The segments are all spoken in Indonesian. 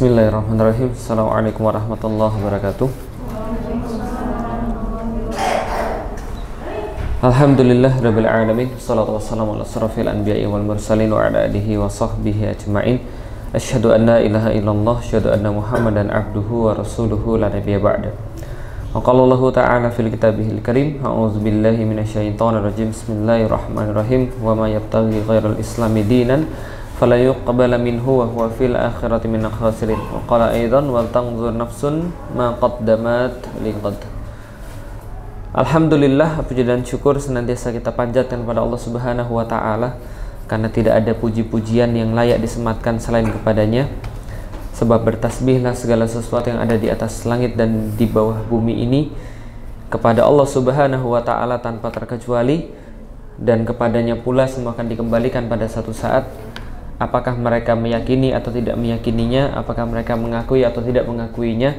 Bismillahirrahmanirrahim Assalamualaikum warahmatullahi wabarakatuh Alhamdulillah Rabbil Alamin Salatu wassalamu ala surafil anbiya'i wal mursalin Wa ala alihi wa sahbihi ajma'in Ashadu an la ilaha illallah Ashadu anna muhammadan abduhu wa rasuluhu La nabiya ba'da Wa qala Allah ta'ala fil kitabihil karim A'udzu billahi minasyaitonir rajim Bismillahirrahmanirrahim Wa ma yabtaghi ghairal islami dinan فلا يقبل منه وهو في الآخرة من الخاسرين وقال أيضا ولتنظر نفس ما قدمت لغد Alhamdulillah puji dan syukur senantiasa kita panjatkan kepada Allah Subhanahu wa taala karena tidak ada puji-pujian yang layak disematkan selain kepadanya. Sebab bertasbihlah segala sesuatu yang ada di atas langit dan di bawah bumi ini kepada Allah Subhanahu wa taala tanpa terkecuali dan kepadanya pula semua akan dikembalikan pada satu saat apakah mereka meyakini atau tidak meyakininya, apakah mereka mengakui atau tidak mengakuinya,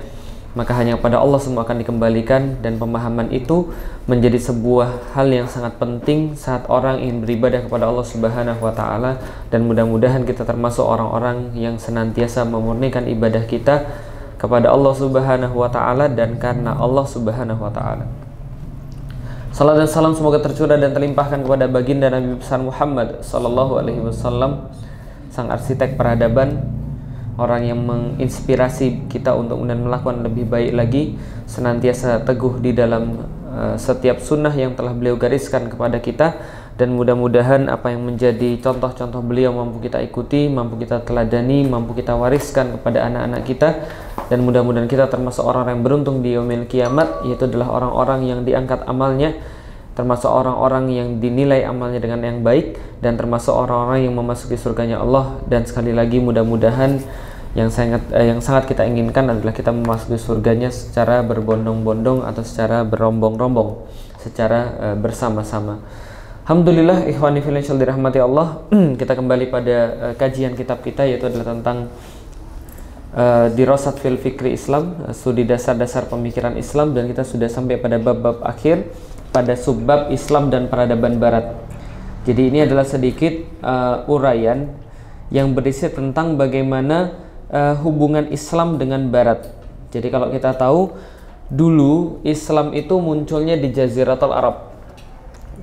maka hanya pada Allah semua akan dikembalikan dan pemahaman itu menjadi sebuah hal yang sangat penting saat orang ingin beribadah kepada Allah Subhanahu wa taala dan mudah-mudahan kita termasuk orang-orang yang senantiasa memurnikan ibadah kita kepada Allah Subhanahu wa taala dan karena Allah Subhanahu wa taala. Salam dan salam semoga tercurah dan terlimpahkan kepada baginda Nabi besar Muhammad sallallahu alaihi wasallam sang arsitek peradaban, orang yang menginspirasi kita untuk melakukan lebih baik lagi, senantiasa teguh di dalam uh, setiap sunnah yang telah beliau gariskan kepada kita dan mudah-mudahan apa yang menjadi contoh-contoh beliau mampu kita ikuti, mampu kita teladani, mampu kita wariskan kepada anak-anak kita dan mudah-mudahan kita termasuk orang yang beruntung di yaumil kiamat yaitu adalah orang-orang yang diangkat amalnya termasuk orang-orang yang dinilai amalnya dengan yang baik dan termasuk orang-orang yang memasuki surganya Allah dan sekali lagi mudah-mudahan yang sangat eh, yang sangat kita inginkan adalah kita memasuki surganya secara berbondong-bondong atau secara berombong-rombong secara eh, bersama-sama. Alhamdulillah ikhwani financial dirahmati Allah kita kembali pada eh, kajian kitab kita yaitu adalah tentang Uh, eh, di Rosat Fil Fikri Islam, uh, studi dasar-dasar pemikiran Islam dan kita sudah sampai pada bab-bab akhir pada subbab Islam dan peradaban Barat. Jadi ini adalah sedikit uh, uraian yang berisi tentang bagaimana uh, hubungan Islam dengan Barat. Jadi kalau kita tahu dulu Islam itu munculnya di Jaziratul Arab.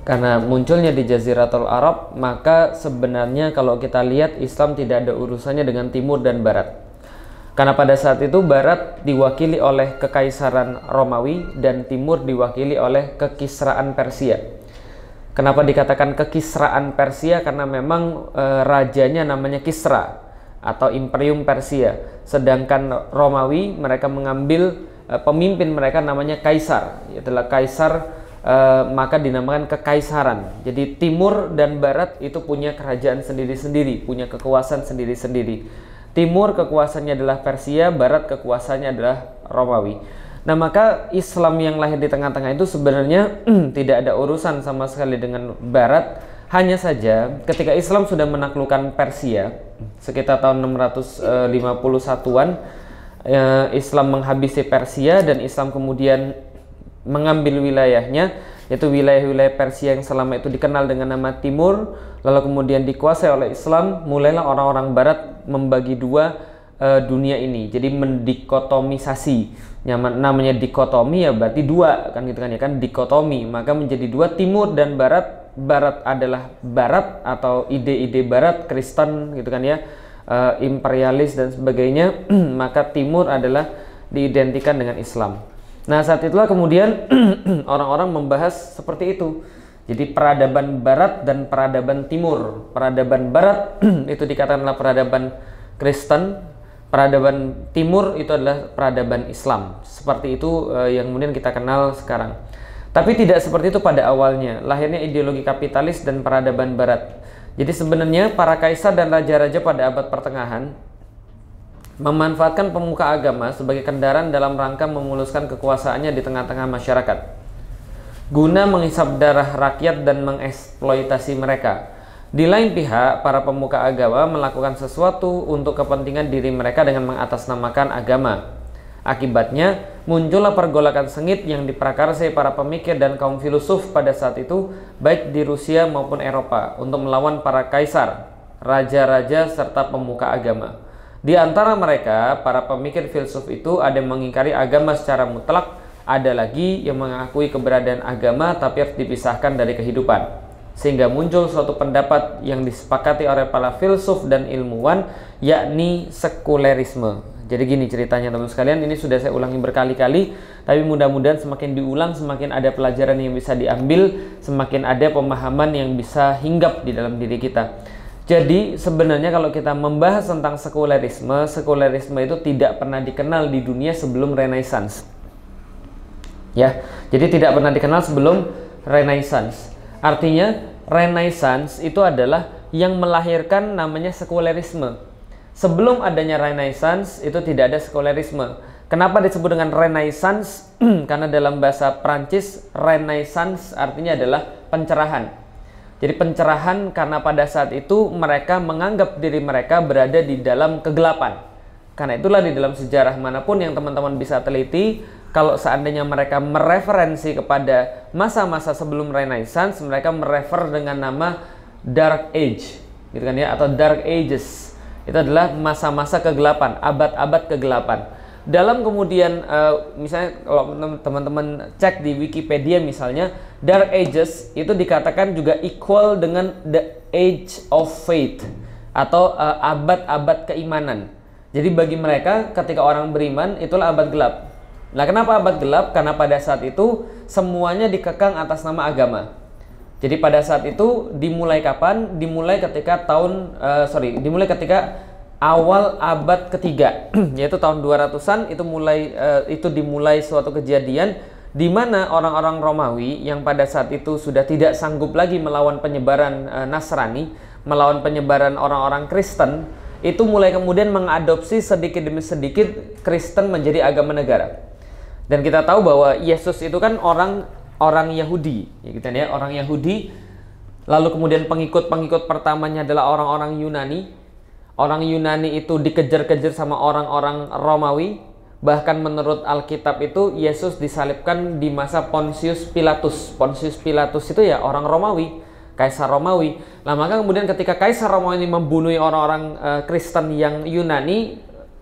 Karena munculnya di Jaziratul Arab, maka sebenarnya kalau kita lihat Islam tidak ada urusannya dengan timur dan barat. Karena pada saat itu barat diwakili oleh kekaisaran Romawi dan timur diwakili oleh kekisraan Persia. Kenapa dikatakan kekisraan Persia? Karena memang e, rajanya namanya Kisra atau Imperium Persia. Sedangkan Romawi mereka mengambil e, pemimpin mereka namanya kaisar. Itulah kaisar e, maka dinamakan kekaisaran. Jadi timur dan barat itu punya kerajaan sendiri-sendiri, punya kekuasaan sendiri-sendiri. Timur kekuasaannya adalah Persia, barat kekuasaannya adalah Romawi. Nah, maka Islam yang lahir di tengah-tengah itu sebenarnya tidak ada urusan sama sekali dengan barat. Hanya saja ketika Islam sudah menaklukkan Persia sekitar tahun 651-an eh, ya, Islam menghabisi Persia dan Islam kemudian mengambil wilayahnya yaitu wilayah-wilayah Persia yang selama itu dikenal dengan nama Timur lalu kemudian dikuasai oleh Islam mulailah orang-orang Barat membagi dua uh, dunia ini jadi mendikotomisasi Nyaman, namanya dikotomi ya berarti dua kan gitu kan ya kan dikotomi maka menjadi dua timur dan barat barat adalah barat atau ide-ide barat Kristen gitu kan ya eh, imperialis dan sebagainya maka timur adalah diidentikan dengan Islam Nah saat itulah kemudian orang-orang membahas seperti itu. Jadi peradaban barat dan peradaban timur. Peradaban barat itu dikatakanlah peradaban Kristen, peradaban timur itu adalah peradaban Islam. Seperti itu eh, yang kemudian kita kenal sekarang. Tapi tidak seperti itu pada awalnya. Lahirnya ideologi kapitalis dan peradaban barat. Jadi sebenarnya para kaisar dan raja-raja pada abad pertengahan memanfaatkan pemuka agama sebagai kendaraan dalam rangka memuluskan kekuasaannya di tengah-tengah masyarakat guna menghisap darah rakyat dan mengeksploitasi mereka. Di lain pihak, para pemuka agama melakukan sesuatu untuk kepentingan diri mereka dengan mengatasnamakan agama. Akibatnya, muncullah pergolakan sengit yang diprakarsai para pemikir dan kaum filosof pada saat itu, baik di Rusia maupun Eropa, untuk melawan para kaisar, raja-raja, serta pemuka agama. Di antara mereka, para pemikir filsuf itu ada yang mengingkari agama secara mutlak, ada lagi yang mengakui keberadaan agama tapi harus dipisahkan dari kehidupan. Sehingga muncul suatu pendapat yang disepakati oleh para filsuf dan ilmuwan, yakni sekulerisme. Jadi gini ceritanya teman-teman sekalian, ini sudah saya ulangi berkali-kali, tapi mudah-mudahan semakin diulang, semakin ada pelajaran yang bisa diambil, semakin ada pemahaman yang bisa hinggap di dalam diri kita. Jadi sebenarnya kalau kita membahas tentang sekulerisme, sekulerisme itu tidak pernah dikenal di dunia sebelum Renaissance. Ya, jadi tidak pernah dikenal sebelum Renaissance. Artinya Renaissance itu adalah yang melahirkan namanya sekulerisme. Sebelum adanya Renaissance itu tidak ada sekulerisme. Kenapa disebut dengan Renaissance? Karena dalam bahasa Prancis Renaissance artinya adalah pencerahan jadi pencerahan karena pada saat itu mereka menganggap diri mereka berada di dalam kegelapan. Karena itulah di dalam sejarah manapun yang teman-teman bisa teliti, kalau seandainya mereka mereferensi kepada masa-masa sebelum Renaissance, mereka merefer dengan nama Dark Age, gitu kan ya, atau Dark Ages. Itu adalah masa-masa kegelapan, abad-abad kegelapan dalam kemudian uh, misalnya kalau teman-teman cek di Wikipedia misalnya Dark Ages itu dikatakan juga equal dengan the age of faith atau eh, abad-abad uh, keimanan. Jadi bagi mereka ketika orang beriman itulah abad gelap. Nah, kenapa abad gelap? Karena pada saat itu semuanya dikekang atas nama agama. Jadi pada saat itu dimulai kapan? Dimulai ketika tahun uh, sorry, dimulai ketika awal abad ketiga yaitu tahun 200-an itu mulai uh, itu dimulai suatu kejadian di mana orang-orang Romawi yang pada saat itu sudah tidak sanggup lagi melawan penyebaran uh, Nasrani, melawan penyebaran orang-orang Kristen, itu mulai kemudian mengadopsi sedikit demi sedikit Kristen menjadi agama negara. Dan kita tahu bahwa Yesus itu kan orang orang Yahudi, ya gitu ya, orang Yahudi. Lalu kemudian pengikut-pengikut pertamanya adalah orang-orang Yunani, orang Yunani itu dikejar-kejar sama orang-orang Romawi. Bahkan menurut Alkitab itu Yesus disalibkan di masa Pontius Pilatus. Pontius Pilatus itu ya orang Romawi, kaisar Romawi. Nah, maka kemudian ketika kaisar Romawi ini membunuh orang-orang eh, Kristen yang Yunani,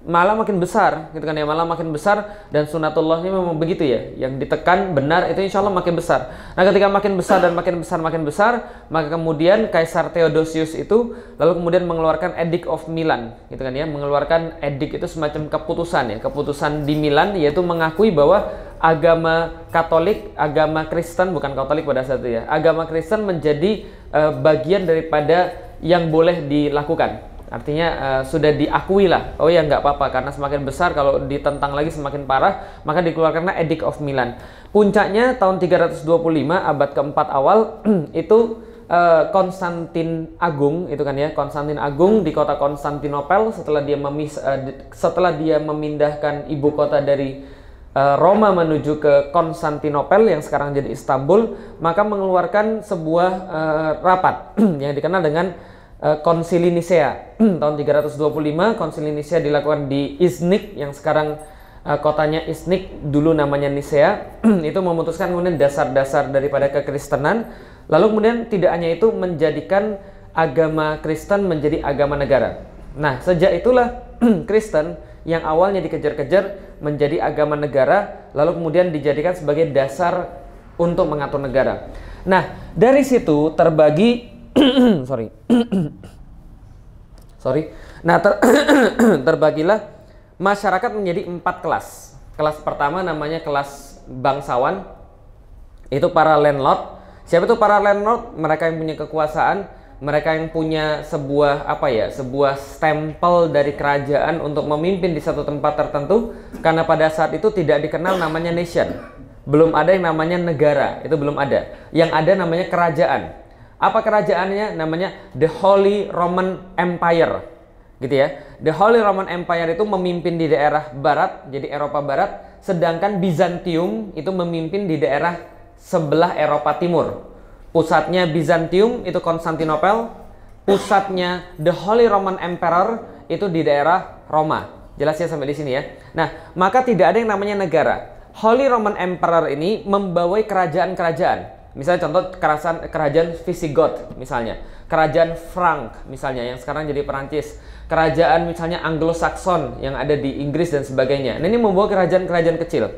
malah makin besar gitu kan ya malah makin besar dan sunatullah ini memang begitu ya yang ditekan benar itu insya Allah makin besar nah ketika makin besar dan makin besar makin besar maka kemudian Kaisar Theodosius itu lalu kemudian mengeluarkan Edict of Milan gitu kan ya mengeluarkan Edict itu semacam keputusan ya keputusan di Milan yaitu mengakui bahwa agama Katolik agama Kristen bukan Katolik pada saat itu ya agama Kristen menjadi uh, bagian daripada yang boleh dilakukan Artinya uh, sudah diakui lah. Oh ya nggak apa-apa karena semakin besar kalau ditentang lagi semakin parah, maka dikeluarkanlah Edict of Milan. Puncaknya tahun 325 abad keempat awal itu uh, Konstantin Agung itu kan ya Konstantin Agung di kota Konstantinopel setelah dia memis uh, setelah dia memindahkan ibu kota dari Roma menuju ke Konstantinopel yang sekarang jadi Istanbul, maka mengeluarkan sebuah uh, rapat yang dikenal dengan Konsili eh, Nicea hmm. tahun 325 Konsili Nicea dilakukan di Iznik yang sekarang eh, kotanya Iznik dulu namanya Nicea hmm. itu memutuskan kemudian dasar-dasar daripada kekristenan lalu kemudian tidak hanya itu menjadikan agama Kristen menjadi agama negara nah sejak itulah Kristen yang awalnya dikejar-kejar menjadi agama negara lalu kemudian dijadikan sebagai dasar untuk mengatur negara nah dari situ terbagi sorry sorry nah ter terbagilah masyarakat menjadi empat kelas kelas pertama namanya kelas bangsawan itu para landlord siapa itu para landlord mereka yang punya kekuasaan mereka yang punya sebuah apa ya sebuah stempel dari kerajaan untuk memimpin di satu tempat tertentu karena pada saat itu tidak dikenal namanya nation belum ada yang namanya negara itu belum ada yang ada namanya kerajaan apa kerajaannya? Namanya The Holy Roman Empire. Gitu ya. The Holy Roman Empire itu memimpin di daerah barat, jadi Eropa barat, sedangkan Bizantium itu memimpin di daerah sebelah Eropa timur. Pusatnya Bizantium itu Konstantinopel, pusatnya The Holy Roman Emperor itu di daerah Roma. Jelas ya sampai di sini ya. Nah, maka tidak ada yang namanya negara. Holy Roman Emperor ini membawai kerajaan-kerajaan Misalnya contoh kerajaan kerajaan Visigoth misalnya, kerajaan Frank misalnya yang sekarang jadi Perancis, kerajaan misalnya Anglo-Saxon yang ada di Inggris dan sebagainya. Nah, ini membawa kerajaan-kerajaan kecil.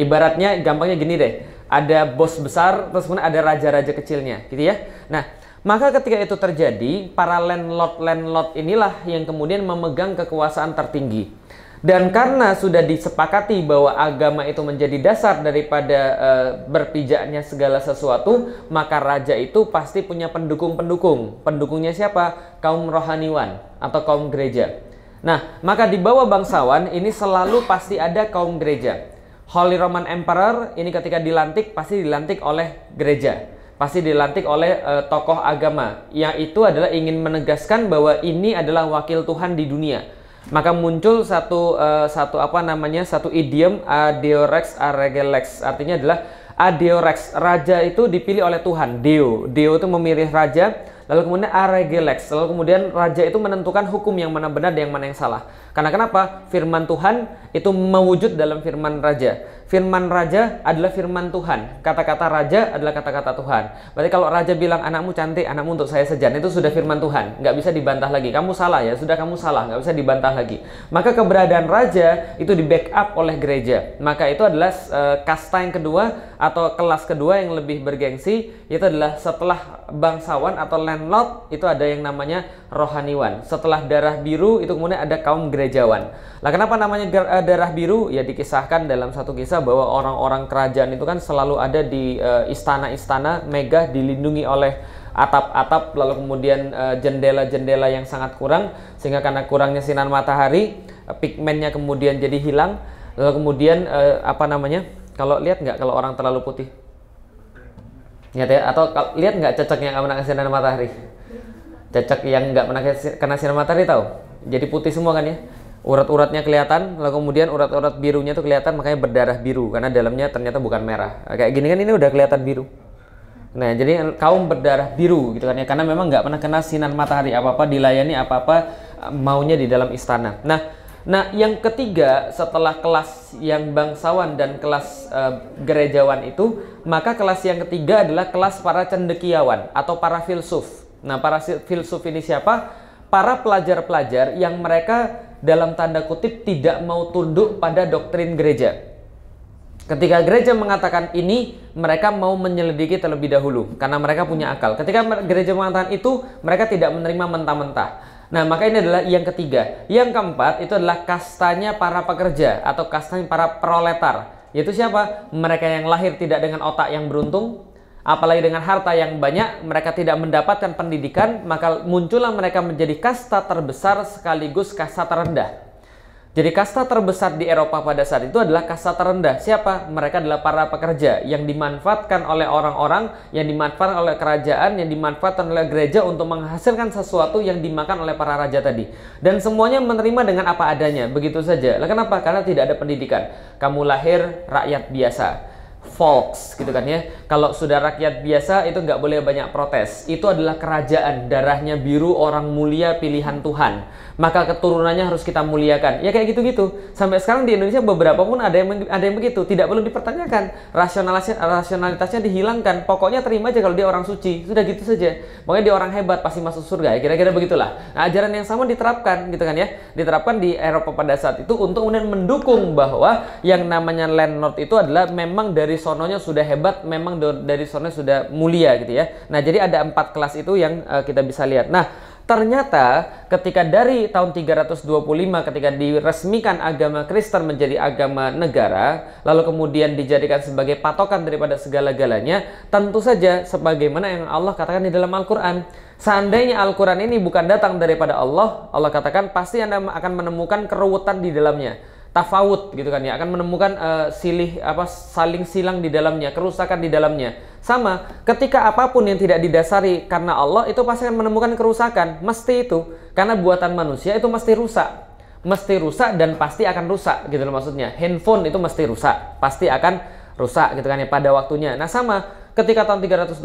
Ibaratnya gampangnya gini deh, ada bos besar terus kemudian ada raja-raja kecilnya gitu ya. Nah, maka ketika itu terjadi, para landlord-landlord inilah yang kemudian memegang kekuasaan tertinggi. Dan karena sudah disepakati bahwa agama itu menjadi dasar daripada e, berpijaknya segala sesuatu, maka raja itu pasti punya pendukung-pendukung. Pendukungnya siapa? Kaum rohaniwan atau kaum gereja. Nah, maka di bawah bangsawan ini selalu pasti ada kaum gereja. Holy Roman Emperor ini ketika dilantik pasti dilantik oleh gereja pasti dilantik oleh e, tokoh agama yang itu adalah ingin menegaskan bahwa ini adalah wakil Tuhan di dunia maka muncul satu uh, satu apa namanya satu idiom adiorex aregelex artinya adalah adiorex raja itu dipilih oleh Tuhan dio dio itu memilih raja lalu kemudian aregelex lalu kemudian raja itu menentukan hukum yang mana benar dan yang mana yang salah karena kenapa firman Tuhan itu mewujud dalam firman raja firman raja adalah firman Tuhan. Kata-kata raja adalah kata-kata Tuhan. Berarti kalau raja bilang anakmu cantik, anakmu untuk saya sejan, itu sudah firman Tuhan. Nggak bisa dibantah lagi. Kamu salah ya, sudah kamu salah. Nggak bisa dibantah lagi. Maka keberadaan raja itu di backup oleh gereja. Maka itu adalah eh, kasta yang kedua atau kelas kedua yang lebih bergengsi. Itu adalah setelah bangsawan atau landlord itu ada yang namanya rohaniwan. Setelah darah biru itu kemudian ada kaum gerejawan. Nah kenapa namanya eh, darah biru? Ya dikisahkan dalam satu kisah bahwa orang-orang kerajaan itu kan selalu ada di eh, istana-istana uh, megah dilindungi oleh atap-atap lalu kemudian eh, jendela-jendela uh, yang sangat kurang sehingga karena kurangnya sinar matahari uh, eh, pigmennya kemudian jadi hilang lalu kemudian uh, apa namanya kalau lihat nggak kalau orang terlalu putih lihat ya atau lihat nggak cecek yang nggak sinar matahari cecek yang nggak menangkap kena sinar matahari tahu jadi putih semua kan ya urat-uratnya kelihatan lalu kemudian urat-urat birunya tuh kelihatan makanya berdarah biru karena dalamnya ternyata bukan merah kayak gini kan ini udah kelihatan biru Nah, jadi kaum berdarah biru gitu kan ya, karena memang nggak pernah kena sinar matahari apa-apa, dilayani apa-apa maunya di dalam istana. Nah, nah yang ketiga setelah kelas yang bangsawan dan kelas uh, gerejawan itu, maka kelas yang ketiga adalah kelas para cendekiawan atau para filsuf. Nah, para filsuf ini siapa? Para pelajar-pelajar yang mereka dalam tanda kutip tidak mau tunduk pada doktrin gereja. Ketika gereja mengatakan ini, mereka mau menyelidiki terlebih dahulu karena mereka punya akal. Ketika gereja mengatakan itu, mereka tidak menerima mentah-mentah. Nah, maka ini adalah yang ketiga. Yang keempat itu adalah kastanya para pekerja atau kastanya para proletar. Yaitu siapa? Mereka yang lahir tidak dengan otak yang beruntung, Apalagi dengan harta yang banyak, mereka tidak mendapatkan pendidikan, maka muncullah mereka menjadi kasta terbesar sekaligus kasta terendah. Jadi kasta terbesar di Eropa pada saat itu adalah kasta terendah. Siapa? Mereka adalah para pekerja yang dimanfaatkan oleh orang-orang, yang dimanfaatkan oleh kerajaan, yang dimanfaatkan oleh gereja untuk menghasilkan sesuatu yang dimakan oleh para raja tadi. Dan semuanya menerima dengan apa adanya, begitu saja. Lah kenapa? Karena tidak ada pendidikan. Kamu lahir rakyat biasa Folks, gitu kan ya. Kalau sudah rakyat biasa itu nggak boleh banyak protes. Itu adalah kerajaan, darahnya biru, orang mulia, pilihan Tuhan. Maka keturunannya harus kita muliakan. Ya kayak gitu-gitu. Sampai sekarang di Indonesia beberapa pun ada yang ada yang begitu. Tidak perlu dipertanyakan. Rasionalitasnya, rasionalitasnya dihilangkan. Pokoknya terima aja kalau dia orang suci. Sudah gitu saja. Pokoknya dia orang hebat pasti masuk surga. Ya kira-kira begitulah. Nah, ajaran yang sama diterapkan gitu kan ya. Diterapkan di Eropa pada saat itu untuk kemudian mendukung bahwa yang namanya landlord itu adalah memang dari so sononya sudah hebat, memang dari sononya sudah mulia gitu ya. Nah, jadi ada empat kelas itu yang uh, kita bisa lihat. Nah, ternyata ketika dari tahun 325 ketika diresmikan agama Kristen menjadi agama negara, lalu kemudian dijadikan sebagai patokan daripada segala-galanya, tentu saja sebagaimana yang Allah katakan di dalam Al-Qur'an. Seandainya Al-Quran ini bukan datang daripada Allah, Allah katakan pasti Anda akan menemukan keruwetan di dalamnya tafawut gitu kan ya akan menemukan uh, silih apa saling silang di dalamnya kerusakan di dalamnya sama ketika apapun yang tidak didasari karena Allah itu pasti akan menemukan kerusakan mesti itu karena buatan manusia itu mesti rusak mesti rusak dan pasti akan rusak gitu loh maksudnya handphone itu mesti rusak pasti akan rusak gitu kan ya pada waktunya nah sama ketika tahun 325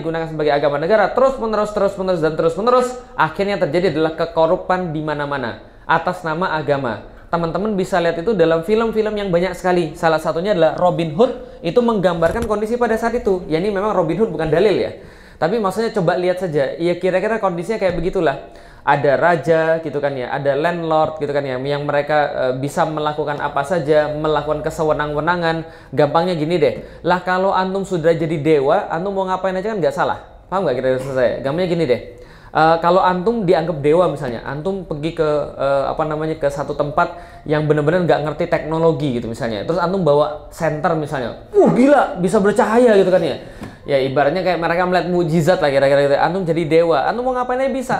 digunakan sebagai agama negara terus menerus terus menerus dan terus menerus akhirnya terjadi adalah kekorupan di mana-mana atas nama agama teman-teman bisa lihat itu dalam film-film yang banyak sekali. Salah satunya adalah Robin Hood itu menggambarkan kondisi pada saat itu. Ya ini memang Robin Hood bukan dalil ya. Tapi maksudnya coba lihat saja, ya kira-kira kondisinya kayak begitulah. Ada raja gitu kan ya, ada landlord gitu kan ya, yang mereka e, bisa melakukan apa saja, melakukan kesewenang-wenangan. Gampangnya gini deh, lah kalau antum sudah jadi dewa, antum mau ngapain aja kan nggak salah. Paham nggak kira-kira selesai? Gampangnya gini deh, Eh, kalau antum dianggap dewa misalnya, antum pergi ke uh, apa namanya ke satu tempat yang benar-benar nggak ngerti teknologi gitu misalnya, terus antum bawa senter misalnya, uh gila bisa bercahaya gitu kan ya, ya ibaratnya kayak mereka melihat mujizat lah kira-kira gitu, antum jadi dewa, antum mau ngapain aja bisa,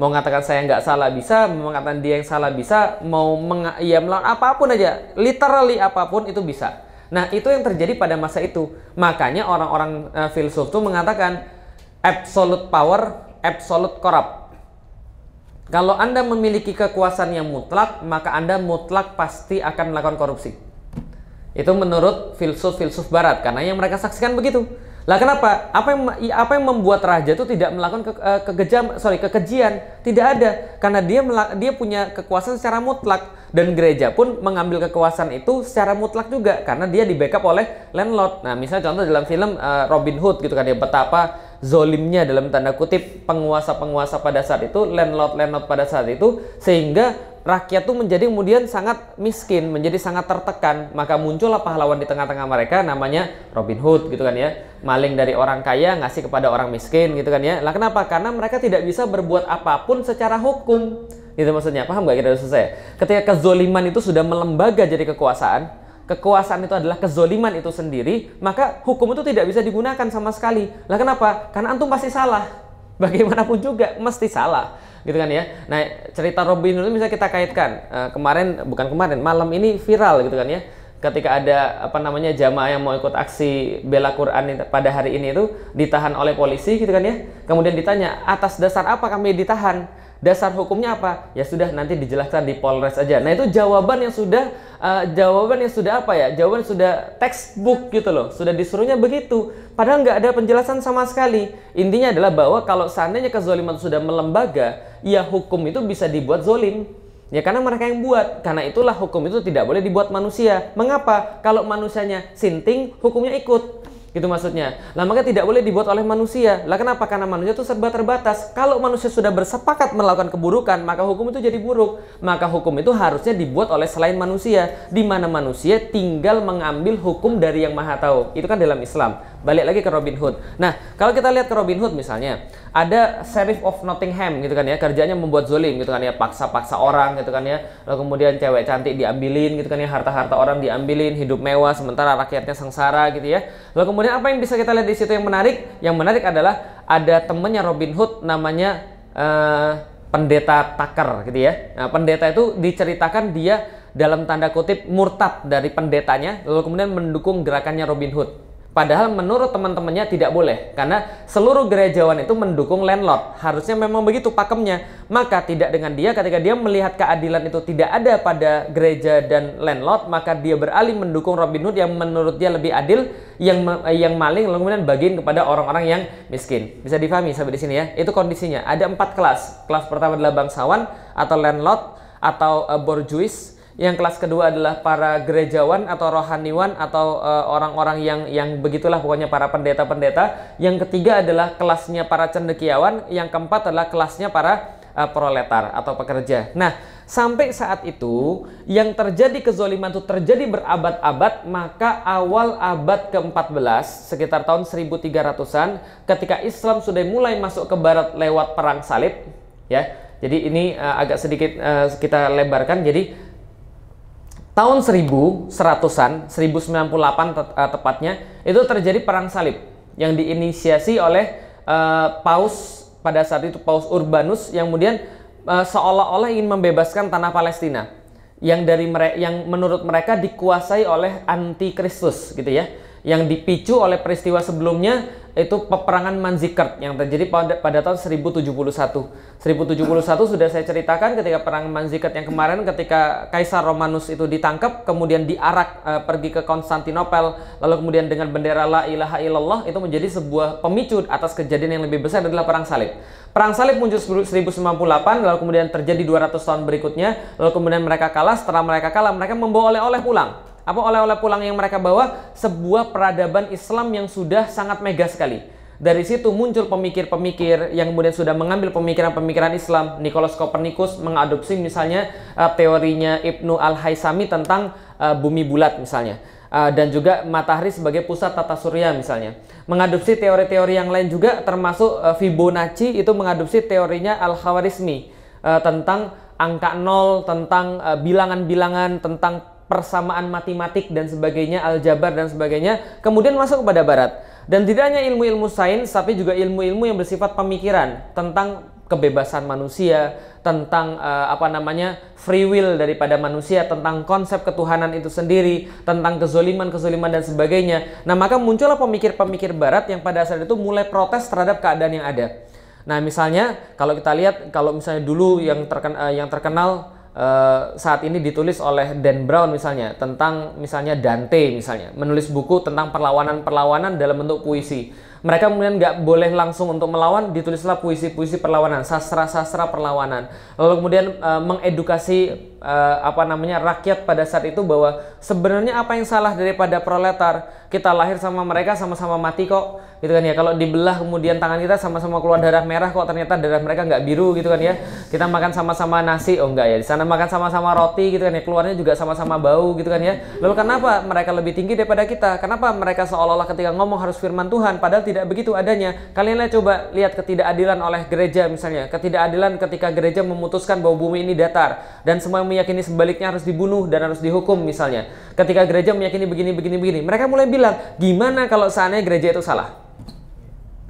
mau mengatakan saya nggak salah bisa, mau mengatakan dia yang salah bisa, mau meng ya melawan apapun aja, literally apapun itu bisa. Nah itu yang terjadi pada masa itu, makanya orang-orang uh, filsuf tuh mengatakan absolute power absolute korup. Kalau Anda memiliki kekuasaan yang mutlak, maka Anda mutlak pasti akan melakukan korupsi. Itu menurut filsuf-filsuf barat, karena yang mereka saksikan begitu. Lah kenapa? Apa yang apa yang membuat raja itu tidak melakukan ke, eh, kekejam sorry, kekejian? Tidak ada karena dia dia punya kekuasaan secara mutlak dan gereja pun mengambil kekuasaan itu secara mutlak juga karena dia di backup oleh landlord. Nah, misalnya contoh dalam film uh, Robin Hood gitu kan ya betapa zolimnya dalam tanda kutip penguasa-penguasa pada saat itu, landlord-landlord pada saat itu, sehingga rakyat itu menjadi kemudian sangat miskin, menjadi sangat tertekan, maka muncullah pahlawan di tengah-tengah mereka namanya Robin Hood gitu kan ya, maling dari orang kaya ngasih kepada orang miskin gitu kan ya. Lah kenapa? Karena mereka tidak bisa berbuat apapun secara hukum. Gitu maksudnya, paham gak kita sudah selesai? Ketika kezoliman itu sudah melembaga jadi kekuasaan, kekuasaan itu adalah kezoliman itu sendiri, maka hukum itu tidak bisa digunakan sama sekali. Lah kenapa? Karena antum pasti salah. Bagaimanapun juga mesti salah, gitu kan ya. Nah, cerita Robin Hood bisa kita kaitkan. Eh, kemarin bukan kemarin, malam ini viral gitu kan ya. Ketika ada apa namanya jamaah yang mau ikut aksi bela Quran pada hari ini itu ditahan oleh polisi gitu kan ya. Kemudian ditanya, "Atas dasar apa kami ditahan?" dasar hukumnya apa? Ya sudah nanti dijelaskan di Polres aja. Nah, itu jawaban yang sudah uh, jawaban yang sudah apa ya? Jawaban yang sudah textbook gitu loh. Sudah disuruhnya begitu. Padahal nggak ada penjelasan sama sekali. Intinya adalah bahwa kalau seandainya kezoliman sudah melembaga, ya hukum itu bisa dibuat zolim. Ya karena mereka yang buat. Karena itulah hukum itu tidak boleh dibuat manusia. Mengapa? Kalau manusianya sinting, hukumnya ikut gitu maksudnya. Lah maka tidak boleh dibuat oleh manusia. Lah kenapa? Karena manusia itu serba terbatas. Kalau manusia sudah bersepakat melakukan keburukan, maka hukum itu jadi buruk. Maka hukum itu harusnya dibuat oleh selain manusia, di mana manusia tinggal mengambil hukum dari yang Maha Tahu. Itu kan dalam Islam. Balik lagi ke Robin Hood. Nah, kalau kita lihat ke Robin Hood misalnya, ada sheriff of Nottingham gitu kan ya kerjanya membuat zolim gitu kan ya paksa-paksa orang gitu kan ya lalu kemudian cewek cantik diambilin gitu kan ya harta-harta orang diambilin hidup mewah sementara rakyatnya sengsara gitu ya lalu kemudian apa yang bisa kita lihat di situ yang menarik yang menarik adalah ada temennya Robin Hood namanya uh, pendeta Tucker gitu ya nah, pendeta itu diceritakan dia dalam tanda kutip murtad dari pendetanya lalu kemudian mendukung gerakannya Robin Hood Padahal menurut teman-temannya tidak boleh karena seluruh gerejawan itu mendukung landlord. Harusnya memang begitu pakemnya. Maka tidak dengan dia ketika dia melihat keadilan itu tidak ada pada gereja dan landlord, maka dia beralih mendukung Robin Hood yang menurut dia lebih adil yang eh, yang maling lalu kemudian bagiin kepada orang-orang yang miskin. Bisa difahami sampai di sini ya. Itu kondisinya. Ada empat kelas. Kelas pertama adalah bangsawan atau landlord atau uh, borjuis yang kelas kedua adalah para gerejawan atau rohaniwan atau eh, orang-orang uh, yang yang begitulah pokoknya para pendeta-pendeta. Yang ketiga adalah kelasnya para cendekiawan, yang keempat adalah kelasnya para uh, proletar atau pekerja. Nah, sampai saat itu yang terjadi kezoliman itu terjadi berabad-abad, maka awal abad ke-14 sekitar tahun 1300-an ketika Islam sudah mulai masuk ke barat lewat perang salib, ya. Jadi ini uh, agak sedikit uh, kita lebarkan. Jadi tahun 1100-an, 1098 te tepatnya, itu terjadi perang salib yang diinisiasi oleh uh, Paus pada saat itu Paus Urbanus yang kemudian uh, seolah-olah ingin membebaskan tanah Palestina yang dari yang menurut mereka dikuasai oleh anti Kristus gitu ya yang dipicu oleh peristiwa sebelumnya itu peperangan Manzikert yang terjadi pada, pada tahun 1071. 1071 sudah saya ceritakan ketika perang Manzikert yang kemarin ketika Kaisar Romanus itu ditangkap kemudian diarak uh, pergi ke Konstantinopel lalu kemudian dengan bendera la ilaha illallah itu menjadi sebuah pemicu atas kejadian yang lebih besar adalah perang salib. Perang salib muncul 1098 lalu kemudian terjadi 200 tahun berikutnya lalu kemudian mereka kalah setelah mereka kalah mereka membawa oleh-oleh pulang apa oleh-oleh pulang yang mereka bawa sebuah peradaban Islam yang sudah sangat mega sekali. Dari situ muncul pemikir-pemikir yang kemudian sudah mengambil pemikiran-pemikiran Islam. Nicholas Copernicus mengadopsi misalnya eh, teorinya Ibnu Al-Haisami tentang eh, bumi bulat misalnya. Eh, dan juga matahari sebagai pusat tata surya misalnya. Mengadopsi teori-teori yang lain juga termasuk Fibonacci itu mengadopsi teorinya Al-Khawarizmi tentang angka nol, tentang bilangan-bilangan, tentang persamaan matematik dan sebagainya, aljabar dan sebagainya, kemudian masuk kepada barat. Dan tidak hanya ilmu-ilmu sains, tapi juga ilmu-ilmu yang bersifat pemikiran tentang kebebasan manusia, tentang uh, apa namanya free will daripada manusia, tentang konsep ketuhanan itu sendiri, tentang kezoliman, kezoliman dan sebagainya. Nah maka muncullah pemikir-pemikir Barat yang pada saat itu mulai protes terhadap keadaan yang ada. Nah misalnya kalau kita lihat kalau misalnya dulu yang terken eh, yang terkenal Eh, saat ini ditulis oleh Dan Brown misalnya tentang misalnya Dante misalnya menulis buku tentang perlawanan-perlawanan dalam bentuk puisi mereka kemudian nggak boleh langsung untuk melawan ditulislah puisi-puisi perlawanan sastra-sastra perlawanan lalu kemudian uh, mengedukasi uh, apa namanya rakyat pada saat itu bahwa sebenarnya apa yang salah daripada proletar kita lahir sama mereka sama-sama mati kok gitu kan ya kalau dibelah kemudian tangan kita sama-sama keluar darah merah kok ternyata darah mereka nggak biru gitu kan ya kita makan sama-sama nasi oh enggak ya di sana makan sama-sama roti gitu kan ya keluarnya juga sama-sama bau gitu kan ya lalu kenapa mereka lebih tinggi daripada kita kenapa mereka seolah-olah ketika ngomong harus firman Tuhan padahal tidak begitu adanya. Kalianlah coba lihat ketidakadilan oleh gereja misalnya. Ketidakadilan ketika gereja memutuskan bahwa bumi ini datar. Dan semua yang meyakini sebaliknya harus dibunuh dan harus dihukum misalnya. Ketika gereja meyakini begini, begini, begini. Mereka mulai bilang, gimana kalau seandainya gereja itu salah?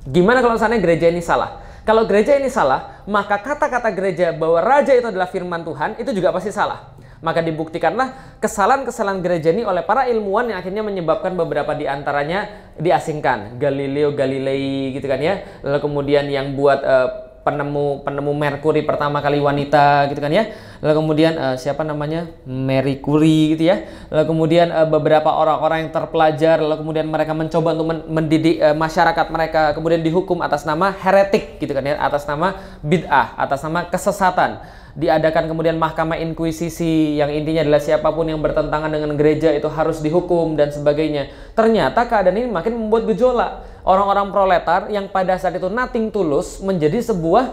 Gimana kalau seandainya gereja ini salah? Kalau gereja ini salah, maka kata-kata gereja bahwa raja itu adalah firman Tuhan itu juga pasti salah. Maka dibuktikanlah kesalahan-kesalahan gereja ini oleh para ilmuwan yang akhirnya menyebabkan beberapa di antaranya diasingkan. Galileo Galilei gitu kan ya. Lalu kemudian yang buat uh, penemu penemu merkuri pertama kali wanita gitu kan ya lalu kemudian uh, siapa namanya Mary Curie gitu ya lalu kemudian uh, beberapa orang-orang yang terpelajar lalu kemudian mereka mencoba untuk mendidik uh, masyarakat mereka kemudian dihukum atas nama heretik gitu kan ya atas nama bid'ah atas nama kesesatan diadakan kemudian mahkamah inkuisisi yang intinya adalah siapapun yang bertentangan dengan gereja itu harus dihukum dan sebagainya. Ternyata keadaan ini makin membuat gejolak. Orang-orang proletar yang pada saat itu nothing tulus menjadi sebuah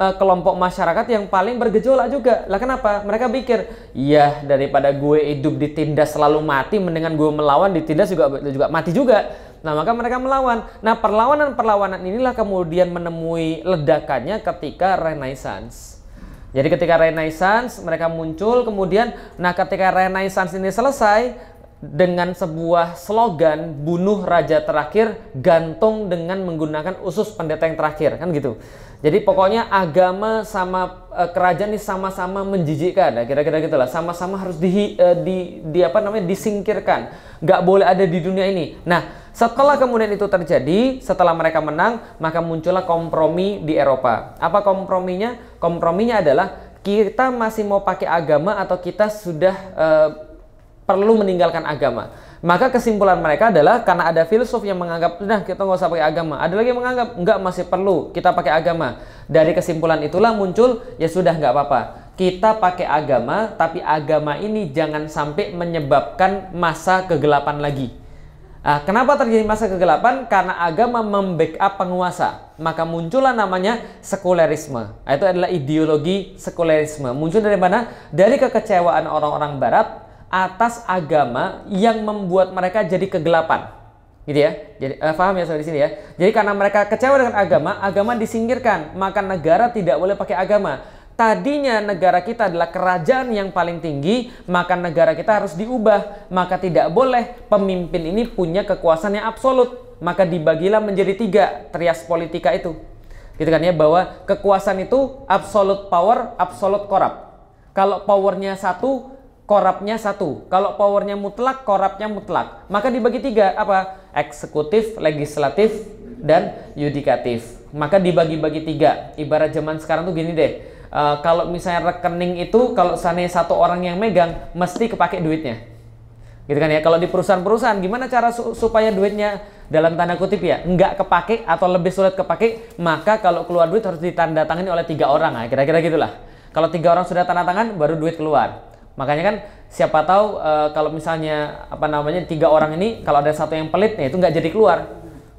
uh, kelompok masyarakat yang paling bergejolak juga. Lah kenapa? Mereka pikir, "Ya, daripada gue hidup ditindas selalu mati mendingan gue melawan ditindas juga juga mati juga." Nah, maka mereka melawan. Nah, perlawanan-perlawanan inilah kemudian menemui ledakannya ketika Renaissance. Jadi ketika Renaissance mereka muncul kemudian nah ketika Renaissance ini selesai dengan sebuah slogan bunuh raja terakhir gantung dengan menggunakan usus pendeta yang terakhir kan gitu. Jadi pokoknya agama sama e, kerajaan ini sama-sama menjijikkan ya kira-kira gitulah sama-sama harus di, e, di di apa namanya disingkirkan. nggak boleh ada di dunia ini. Nah, setelah kemudian itu terjadi, setelah mereka menang, maka muncullah kompromi di Eropa. Apa komprominya? komprominya adalah kita masih mau pakai agama atau kita sudah uh, perlu meninggalkan agama. Maka kesimpulan mereka adalah karena ada filsuf yang menganggap sudah kita nggak usah pakai agama. Ada lagi yang menganggap nggak masih perlu kita pakai agama. Dari kesimpulan itulah muncul ya sudah nggak apa-apa. Kita pakai agama tapi agama ini jangan sampai menyebabkan masa kegelapan lagi. Nah, kenapa terjadi masa kegelapan? Karena agama membackup penguasa. Maka muncullah namanya sekulerisme. Nah, itu adalah ideologi sekulerisme. Muncul dari mana? Dari kekecewaan orang-orang barat atas agama yang membuat mereka jadi kegelapan. Gitu ya. Jadi eh, ah, paham ya soal di sini ya. Jadi karena mereka kecewa dengan agama, agama disingkirkan, maka negara tidak boleh pakai agama tadinya negara kita adalah kerajaan yang paling tinggi, maka negara kita harus diubah. Maka tidak boleh pemimpin ini punya kekuasaan yang absolut. Maka dibagilah menjadi tiga trias politika itu. Gitu kan ya, bahwa kekuasaan itu absolute power, absolute korup. Kalau powernya satu, korapnya satu. Kalau powernya mutlak, korapnya mutlak. Maka dibagi tiga, apa? Eksekutif, legislatif, dan yudikatif. Maka dibagi-bagi tiga. Ibarat zaman sekarang tuh gini deh Eh, kalau misalnya rekening itu kalau sana satu orang yang megang mesti kepake duitnya gitu kan ya kalau di perusahaan-perusahaan gimana cara su supaya duitnya dalam tanda kutip ya nggak kepake atau lebih sulit kepake maka kalau keluar duit harus ditandatangani oleh tiga orang nah kira-kira gitulah kalau tiga orang sudah tanda tangan baru duit keluar makanya kan siapa tahu uh, kalau misalnya apa namanya tiga orang ini kalau ada satu yang pelit ya itu nggak jadi keluar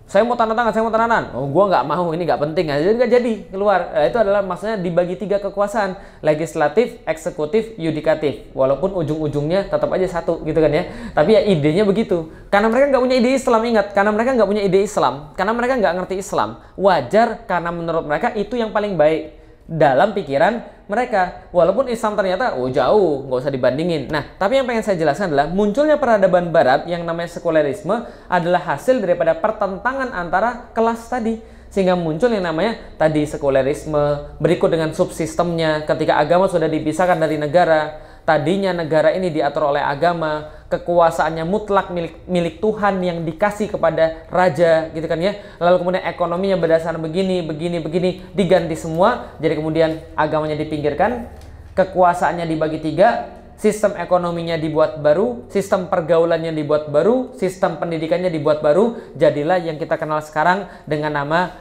saya mau tanda tangan, saya mau tanda tangan. Oh, gua nggak mau, ini nggak penting. jadi nggak jadi keluar. Nah, itu adalah maksudnya dibagi tiga kekuasaan, legislatif, eksekutif, yudikatif. Walaupun ujung-ujungnya tetap aja satu gitu kan ya. Tapi ya idenya begitu. Karena mereka nggak punya ide Islam ingat, karena mereka nggak punya ide Islam, karena mereka nggak ngerti Islam. Wajar karena menurut mereka itu yang paling baik dalam pikiran mereka. Walaupun Islam ternyata oh jauh, nggak usah dibandingin. Nah, tapi yang pengen saya jelaskan adalah munculnya peradaban barat yang namanya sekulerisme adalah hasil daripada pertentangan antara kelas tadi. Sehingga muncul yang namanya tadi sekulerisme, berikut dengan subsistemnya ketika agama sudah dipisahkan dari negara. Tadinya negara ini diatur oleh agama, kekuasaannya mutlak milik milik Tuhan yang dikasih kepada raja gitu kan ya. Lalu kemudian ekonominya berdasarkan begini, begini, begini diganti semua. Jadi kemudian agamanya dipinggirkan, kekuasaannya dibagi tiga, sistem ekonominya dibuat baru, sistem pergaulannya dibuat baru, sistem pendidikannya dibuat baru, jadilah yang kita kenal sekarang dengan nama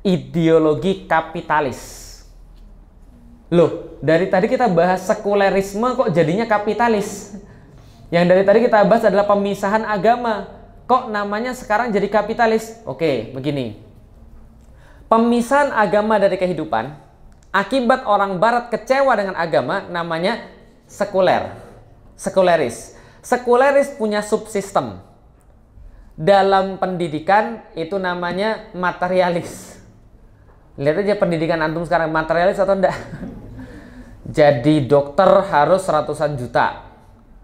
ideologi kapitalis. Loh, dari tadi kita bahas sekulerisme kok jadinya kapitalis? Yang dari tadi kita bahas adalah pemisahan agama. Kok namanya sekarang jadi kapitalis? Oke, begini. Pemisahan agama dari kehidupan akibat orang barat kecewa dengan agama namanya sekuler. Sekuleris. Sekuleris punya subsistem. Dalam pendidikan itu namanya materialis. Lihat aja pendidikan antum sekarang materialis atau enggak. Jadi dokter harus ratusan juta.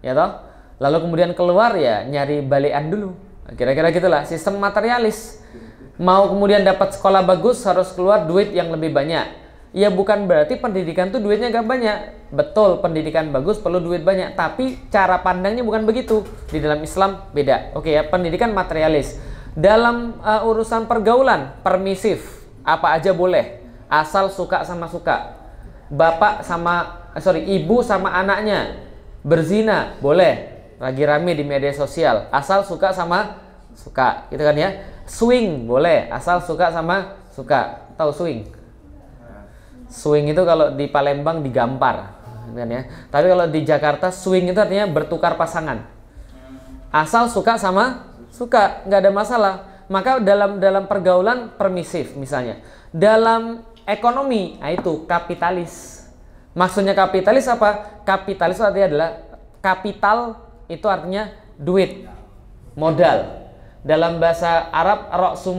Ya toh? lalu kemudian keluar ya nyari balian dulu kira-kira gitulah sistem materialis mau kemudian dapat sekolah bagus harus keluar duit yang lebih banyak ya bukan berarti pendidikan tuh duitnya gak banyak. Betul, pendidikan bagus perlu duit banyak, tapi cara pandangnya bukan begitu. Di dalam Islam beda. Oke ya, pendidikan materialis. Dalam uh, urusan pergaulan, permisif, apa aja boleh, asal suka sama suka. Bapak sama eh, sorry, ibu sama anaknya berzina boleh, lagi rame di media sosial asal suka sama suka gitu kan ya swing boleh asal suka sama suka tahu swing swing itu kalau di Palembang digampar gitu kan ya tapi kalau di Jakarta swing itu artinya bertukar pasangan asal suka sama suka nggak ada masalah maka dalam dalam pergaulan permisif misalnya dalam ekonomi nah itu kapitalis maksudnya kapitalis apa kapitalis itu artinya adalah kapital itu artinya duit, modal. Dalam bahasa Arab roksu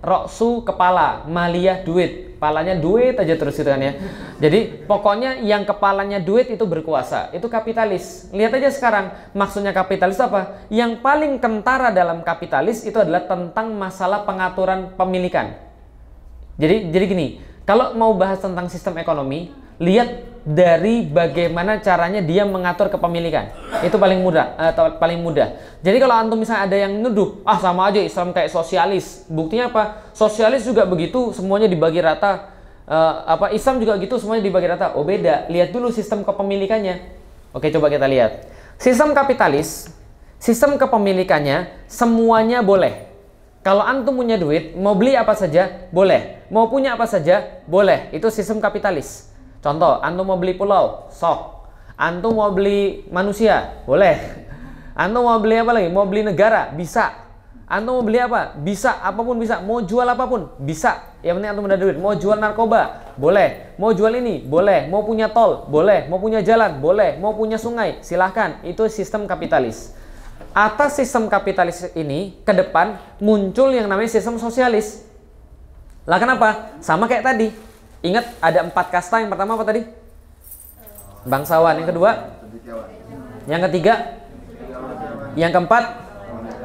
rok su kepala, maliyah duit. Kepalanya duit aja terus gitu kan ya. Jadi pokoknya yang kepalanya duit itu berkuasa, itu kapitalis. Lihat aja sekarang maksudnya kapitalis apa? Yang paling kentara dalam kapitalis itu adalah tentang masalah pengaturan pemilikan. Jadi jadi gini, kalau mau bahas tentang sistem ekonomi, lihat dari bagaimana caranya dia mengatur kepemilikan. Itu paling mudah atau eh, paling mudah. Jadi kalau antum misalnya ada yang nuduh, ah sama aja Islam kayak sosialis. Buktinya apa? Sosialis juga begitu, semuanya dibagi rata. Uh, apa Islam juga gitu semuanya dibagi rata. Oh beda. Lihat dulu sistem kepemilikannya. Oke, coba kita lihat. Sistem kapitalis, sistem kepemilikannya semuanya boleh. Kalau antum punya duit, mau beli apa saja boleh, mau punya apa saja boleh. Itu sistem kapitalis. Contoh, antum mau beli pulau, sok. Antum mau beli manusia, boleh. Antum mau beli apa lagi? Mau beli negara, bisa. Antum mau beli apa? Bisa, apapun bisa. Mau jual apapun, bisa. Yang penting antum ada duit. Mau jual narkoba, boleh. Mau jual ini, boleh. Mau punya tol, boleh. Mau punya jalan, boleh. Mau punya sungai, silahkan. Itu sistem kapitalis. Atas sistem kapitalis ini, ke depan muncul yang namanya sistem sosialis. Lah kenapa? Sama kayak tadi. Ingat ada empat kasta. Yang pertama apa tadi? Bangsawan. Yang kedua? Yang ketiga? Yang keempat?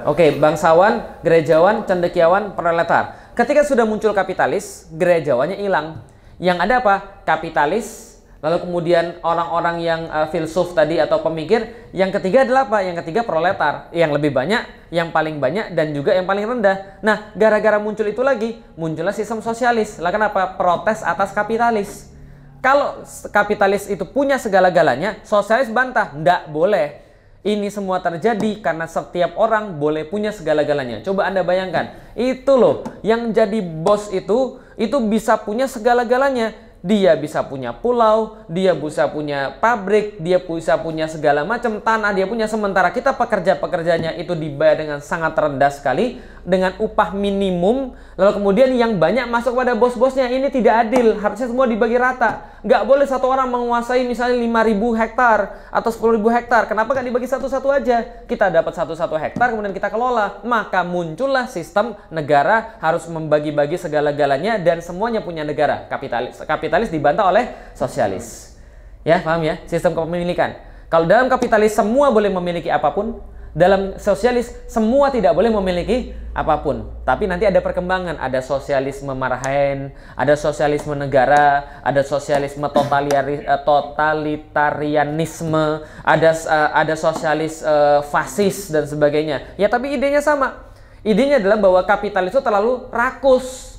Oke, okay, bangsawan, gerejawan, cendekiawan, proletar. Ketika sudah muncul kapitalis, gerejawannya hilang. Yang ada apa? Kapitalis, Lalu kemudian orang-orang yang uh, filsuf tadi atau pemikir, yang ketiga adalah apa? Yang ketiga proletar, yang lebih banyak, yang paling banyak dan juga yang paling rendah. Nah, gara-gara muncul itu lagi, muncullah sistem sosialis. Lah kenapa? Protes atas kapitalis. Kalau kapitalis itu punya segala-galanya, sosialis bantah, ndak boleh. Ini semua terjadi karena setiap orang boleh punya segala-galanya. Coba Anda bayangkan, itu loh yang jadi bos itu itu bisa punya segala-galanya dia bisa punya pulau, dia bisa punya pabrik, dia bisa punya segala macam tanah, dia punya sementara kita pekerja-pekerjanya itu dibayar dengan sangat rendah sekali dengan upah minimum. Lalu kemudian yang banyak masuk pada bos-bosnya ini tidak adil, harusnya semua dibagi rata. Nggak boleh satu orang menguasai misalnya 5.000 hektar atau 10.000 hektar. Kenapa nggak dibagi satu-satu aja? Kita dapat satu-satu hektar kemudian kita kelola. Maka muncullah sistem negara harus membagi-bagi segala-galanya dan semuanya punya negara kapitalis. Kapital kapitalis dibantah oleh sosialis. Ya, paham ya? Sistem kepemilikan. Kalau dalam kapitalis semua boleh memiliki apapun, dalam sosialis semua tidak boleh memiliki apapun. Tapi nanti ada perkembangan, ada sosialisme marhaen, ada sosialisme negara, ada sosialisme eh, totalitarianisme, ada eh, ada sosialis uh, fasis dan sebagainya. Ya tapi idenya sama. Idenya adalah bahwa kapitalis itu terlalu rakus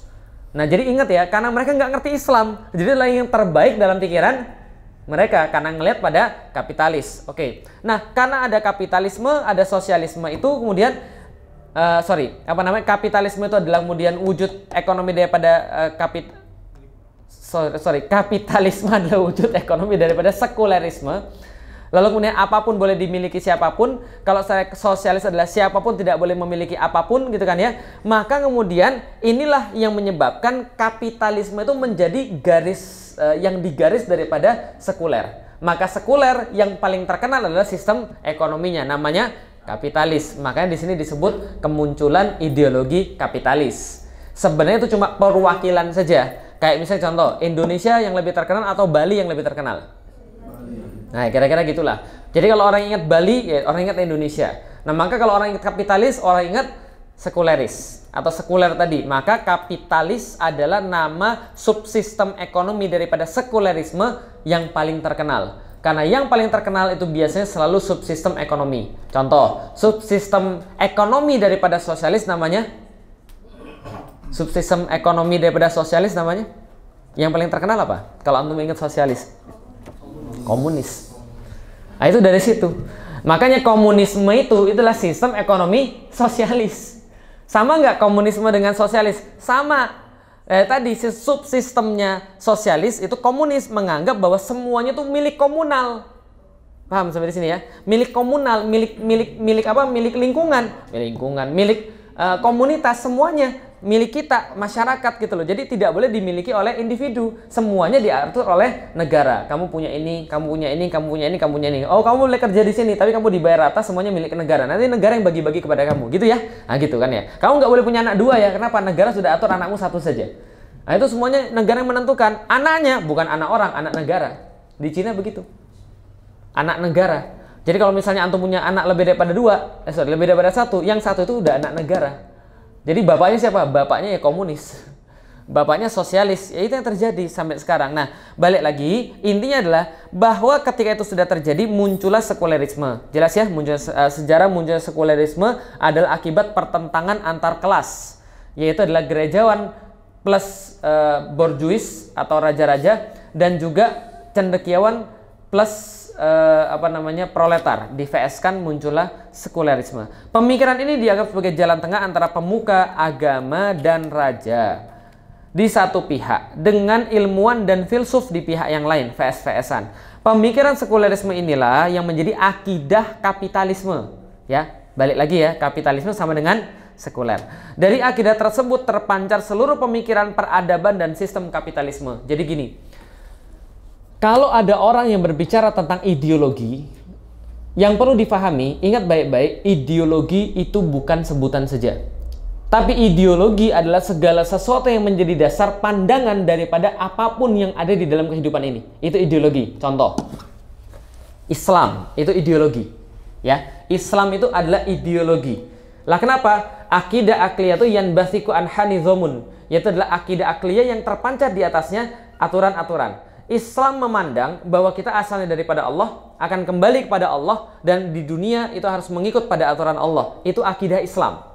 Nah jadi ingat ya, karena mereka nggak ngerti Islam, jadi lain yang terbaik dalam pikiran mereka karena ngelihat pada kapitalis. Oke. Okay. Nah karena ada kapitalisme, ada sosialisme itu kemudian uh, sorry apa namanya kapitalisme itu adalah kemudian wujud ekonomi daripada uh, kapit sorry, sorry kapitalisme adalah wujud ekonomi daripada sekulerisme Lalu kemudian apapun boleh dimiliki siapapun. Kalau saya sosialis adalah siapapun tidak boleh memiliki apapun gitu kan ya. Maka kemudian inilah yang menyebabkan kapitalisme itu menjadi garis eh, yang digaris daripada sekuler. Maka sekuler yang paling terkenal adalah sistem ekonominya namanya kapitalis. Makanya di sini disebut kemunculan ideologi kapitalis. Sebenarnya itu cuma perwakilan saja. Kayak misalnya contoh Indonesia yang lebih terkenal atau Bali yang lebih terkenal Nah, kira-kira gitulah. Jadi kalau orang ingat Bali, ya orang ingat Indonesia. Nah, maka kalau orang ingat kapitalis, orang ingat sekuleris atau sekuler tadi. Maka kapitalis adalah nama subsistem ekonomi daripada sekulerisme yang paling terkenal. Karena yang paling terkenal itu biasanya selalu subsistem ekonomi. Contoh, subsistem ekonomi daripada sosialis namanya subsistem ekonomi daripada sosialis namanya yang paling terkenal apa? Kalau antum ingat sosialis komunis. Nah, itu dari situ. Makanya komunisme itu itulah sistem ekonomi sosialis. Sama nggak komunisme dengan sosialis? Sama. Eh, tadi subsistemnya sosialis itu komunis menganggap bahwa semuanya itu milik komunal. Paham sampai di sini ya? Milik komunal, milik milik milik apa? Milik lingkungan, milik lingkungan, milik uh, komunitas semuanya milik kita masyarakat gitu loh jadi tidak boleh dimiliki oleh individu semuanya diatur oleh negara kamu punya ini kamu punya ini kamu punya ini kamu punya ini oh kamu boleh kerja di sini tapi kamu dibayar rata semuanya milik negara nanti negara yang bagi-bagi kepada kamu gitu ya nah gitu kan ya kamu nggak boleh punya anak dua ya kenapa negara sudah atur anakmu satu saja nah itu semuanya negara yang menentukan anaknya bukan anak orang anak negara di Cina begitu anak negara jadi kalau misalnya antum punya anak lebih daripada dua, eh sorry, lebih daripada satu, yang satu itu udah anak negara. Jadi bapaknya siapa? Bapaknya ya komunis. Bapaknya sosialis. Ya itu yang terjadi sampai sekarang. Nah, balik lagi, intinya adalah bahwa ketika itu sudah terjadi muncullah sekulerisme. Jelas ya, muncul eh, sejarah munculnya sekulerisme adalah akibat pertentangan antar kelas, yaitu adalah gerejawan plus uh, borjuis atau raja-raja dan juga cendekiawan plus uh, apa namanya proletar di VS kan muncullah sekulerisme pemikiran ini dianggap sebagai jalan tengah antara pemuka agama dan raja di satu pihak dengan ilmuwan dan filsuf di pihak yang lain VS VSan pemikiran sekulerisme inilah yang menjadi akidah kapitalisme ya balik lagi ya kapitalisme sama dengan sekuler. Dari akidah tersebut terpancar seluruh pemikiran peradaban dan sistem kapitalisme. Jadi gini, kalau ada orang yang berbicara tentang ideologi, yang perlu difahami, ingat baik-baik, ideologi itu bukan sebutan saja. Tapi ideologi adalah segala sesuatu yang menjadi dasar pandangan daripada apapun yang ada di dalam kehidupan ini. Itu ideologi. Contoh, Islam itu ideologi. Ya, Islam itu adalah ideologi. Lah kenapa? Akidah akliyah itu yang basiku anhanizomun. Yaitu adalah akidah akliyah yang terpancar di atasnya aturan-aturan. Islam memandang bahwa kita asalnya daripada Allah, akan kembali kepada Allah, dan di dunia itu harus mengikut pada aturan Allah. Itu akidah Islam.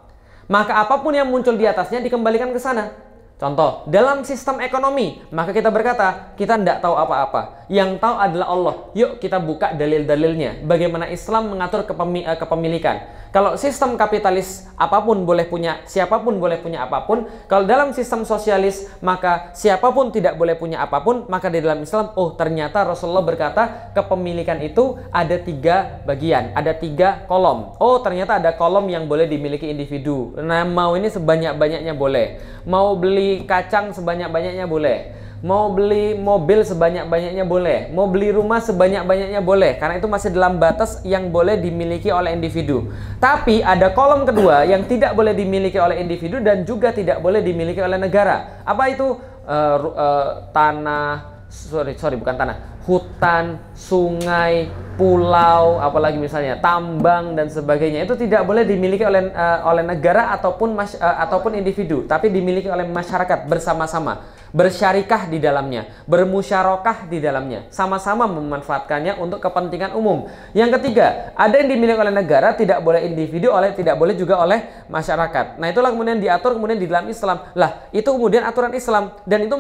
Maka apapun yang muncul di atasnya dikembalikan ke sana. Contoh, dalam sistem ekonomi, maka kita berkata, kita tidak tahu apa-apa. Yang tahu adalah Allah. Yuk kita buka dalil-dalilnya. Bagaimana Islam mengatur eh, kepemilikan. Kalau sistem kapitalis apapun boleh punya, siapapun boleh punya apapun. Kalau dalam sistem sosialis maka siapapun tidak boleh punya apapun. Maka di dalam Islam, oh ternyata Rasulullah berkata kepemilikan itu ada tiga bagian, ada tiga kolom. Oh ternyata ada kolom yang boleh dimiliki individu. Nah mau ini sebanyak-banyaknya boleh. Mau beli kacang sebanyak-banyaknya boleh mau beli mobil sebanyak-banyaknya boleh, mau beli rumah sebanyak-banyaknya boleh, karena itu masih dalam batas yang boleh dimiliki oleh individu. Tapi ada kolom kedua yang tidak boleh dimiliki oleh individu dan juga tidak boleh dimiliki oleh negara. Apa itu uh, uh, tanah? Sorry, sorry, bukan tanah, hutan, sungai, pulau, apalagi misalnya tambang dan sebagainya itu tidak boleh dimiliki oleh uh, oleh negara ataupun mas, uh, ataupun individu, tapi dimiliki oleh masyarakat bersama-sama, bersyarikah di dalamnya, bermusyarakah di dalamnya, sama-sama memanfaatkannya untuk kepentingan umum. Yang ketiga, ada yang dimiliki oleh negara tidak boleh individu oleh tidak boleh juga oleh masyarakat. Nah, itulah kemudian diatur kemudian di dalam Islam. Lah, itu kemudian aturan Islam dan itu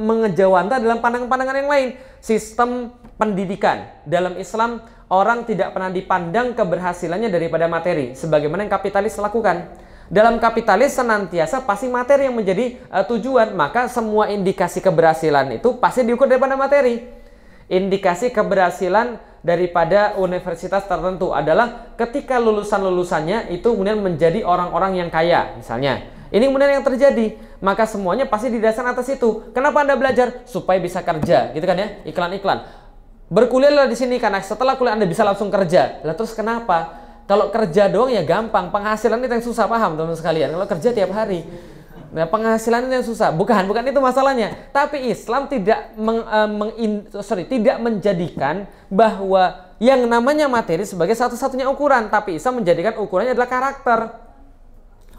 mengejawantah dalam pandangan-pandangan yang lain. Sistem pendidikan. Dalam Islam, orang tidak pernah dipandang keberhasilannya daripada materi, sebagaimana yang kapitalis lakukan. Dalam kapitalis senantiasa pasti materi yang menjadi uh, tujuan, maka semua indikasi keberhasilan itu pasti diukur daripada materi. Indikasi keberhasilan daripada universitas tertentu adalah ketika lulusan-lulusannya itu kemudian menjadi orang-orang yang kaya, misalnya. Ini kemudian yang terjadi. Maka semuanya pasti didasarkan atas itu. Kenapa Anda belajar? Supaya bisa kerja, gitu kan ya? Iklan-iklan. Berkuliahlah di sini karena setelah kuliah Anda bisa langsung kerja. Lah terus kenapa? Kalau kerja doang ya gampang, penghasilan itu yang susah paham teman-teman sekalian. Kalau kerja tiap hari, nah penghasilan itu yang susah. Bukan, bukan itu masalahnya. Tapi Islam tidak meng, uh, eh, meng sorry, tidak menjadikan bahwa yang namanya materi sebagai satu-satunya ukuran, tapi Islam menjadikan ukurannya adalah karakter.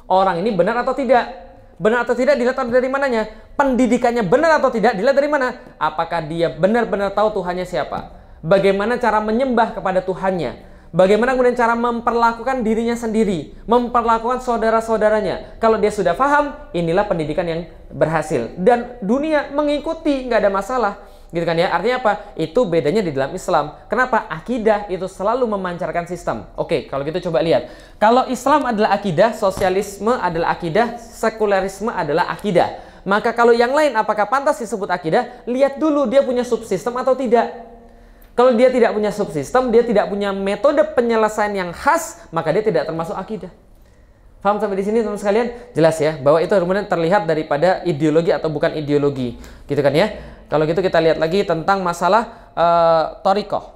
Orang ini benar atau tidak? Benar atau tidak dilihat dari mananya? Pendidikannya benar atau tidak dilihat dari mana? Apakah dia benar-benar tahu Tuhannya siapa? Bagaimana cara menyembah kepada Tuhannya? Bagaimana kemudian cara memperlakukan dirinya sendiri, memperlakukan saudara-saudaranya. Kalau dia sudah paham, inilah pendidikan yang berhasil. Dan dunia mengikuti, nggak ada masalah gitu kan ya artinya apa itu bedanya di dalam Islam kenapa akidah itu selalu memancarkan sistem oke kalau gitu coba lihat kalau Islam adalah akidah sosialisme adalah akidah sekularisme adalah akidah maka kalau yang lain apakah pantas disebut akidah lihat dulu dia punya subsistem atau tidak kalau dia tidak punya subsistem dia tidak punya metode penyelesaian yang khas maka dia tidak termasuk akidah Paham sampai di sini teman sekalian? Jelas ya bahwa itu kemudian terlihat daripada ideologi atau bukan ideologi. Gitu kan ya. Kalau gitu kita lihat lagi tentang masalah uh, eh, Toriko.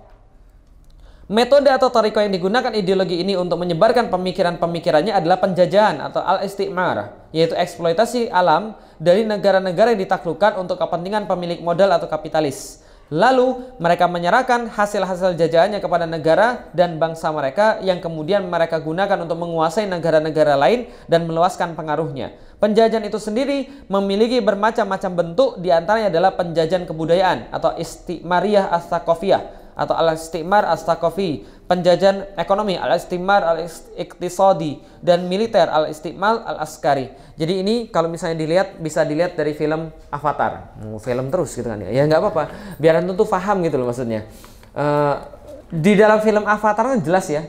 Metode atau toriko yang digunakan ideologi ini untuk menyebarkan pemikiran-pemikirannya adalah penjajahan atau al-istimar, yaitu eksploitasi alam dari negara-negara yang ditaklukkan untuk kepentingan pemilik modal atau kapitalis. Lalu mereka menyerahkan hasil-hasil jajahannya kepada negara dan bangsa mereka yang kemudian mereka gunakan untuk menguasai negara-negara lain dan meluaskan pengaruhnya. Penjajahan itu sendiri memiliki bermacam-macam bentuk diantaranya adalah penjajahan kebudayaan atau istimariah as atau al-istimar al penjajahan ekonomi al-istimar al iktisodi dan militer al-istimal al-askari. Jadi ini kalau misalnya dilihat bisa dilihat dari film Avatar. film terus gitu kan ya. Ya nggak apa-apa. Biar tentu tuh paham gitu loh maksudnya. Uh, di dalam film Avatar kan jelas ya.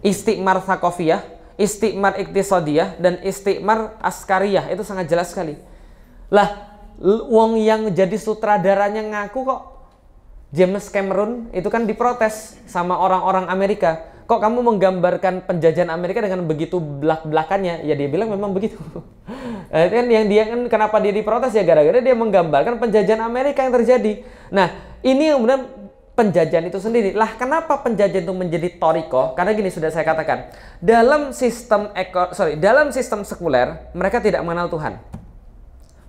Istimar ya, istimar iktisodiyah dan istimar askariyah itu sangat jelas sekali. Lah, wong yang jadi sutradaranya ngaku kok James Cameron itu kan diprotes sama orang-orang Amerika. Kok kamu menggambarkan penjajahan Amerika dengan begitu belak-belakannya? Ya dia bilang memang begitu. itu eh, kan yang dia kan kenapa dia diprotes ya gara-gara dia menggambarkan penjajahan Amerika yang terjadi. Nah, ini yang kemudian penjajahan itu sendiri. Lah kenapa penjajahan itu menjadi toriko? Karena gini sudah saya katakan, dalam sistem ekor sorry, dalam sistem sekuler mereka tidak mengenal Tuhan.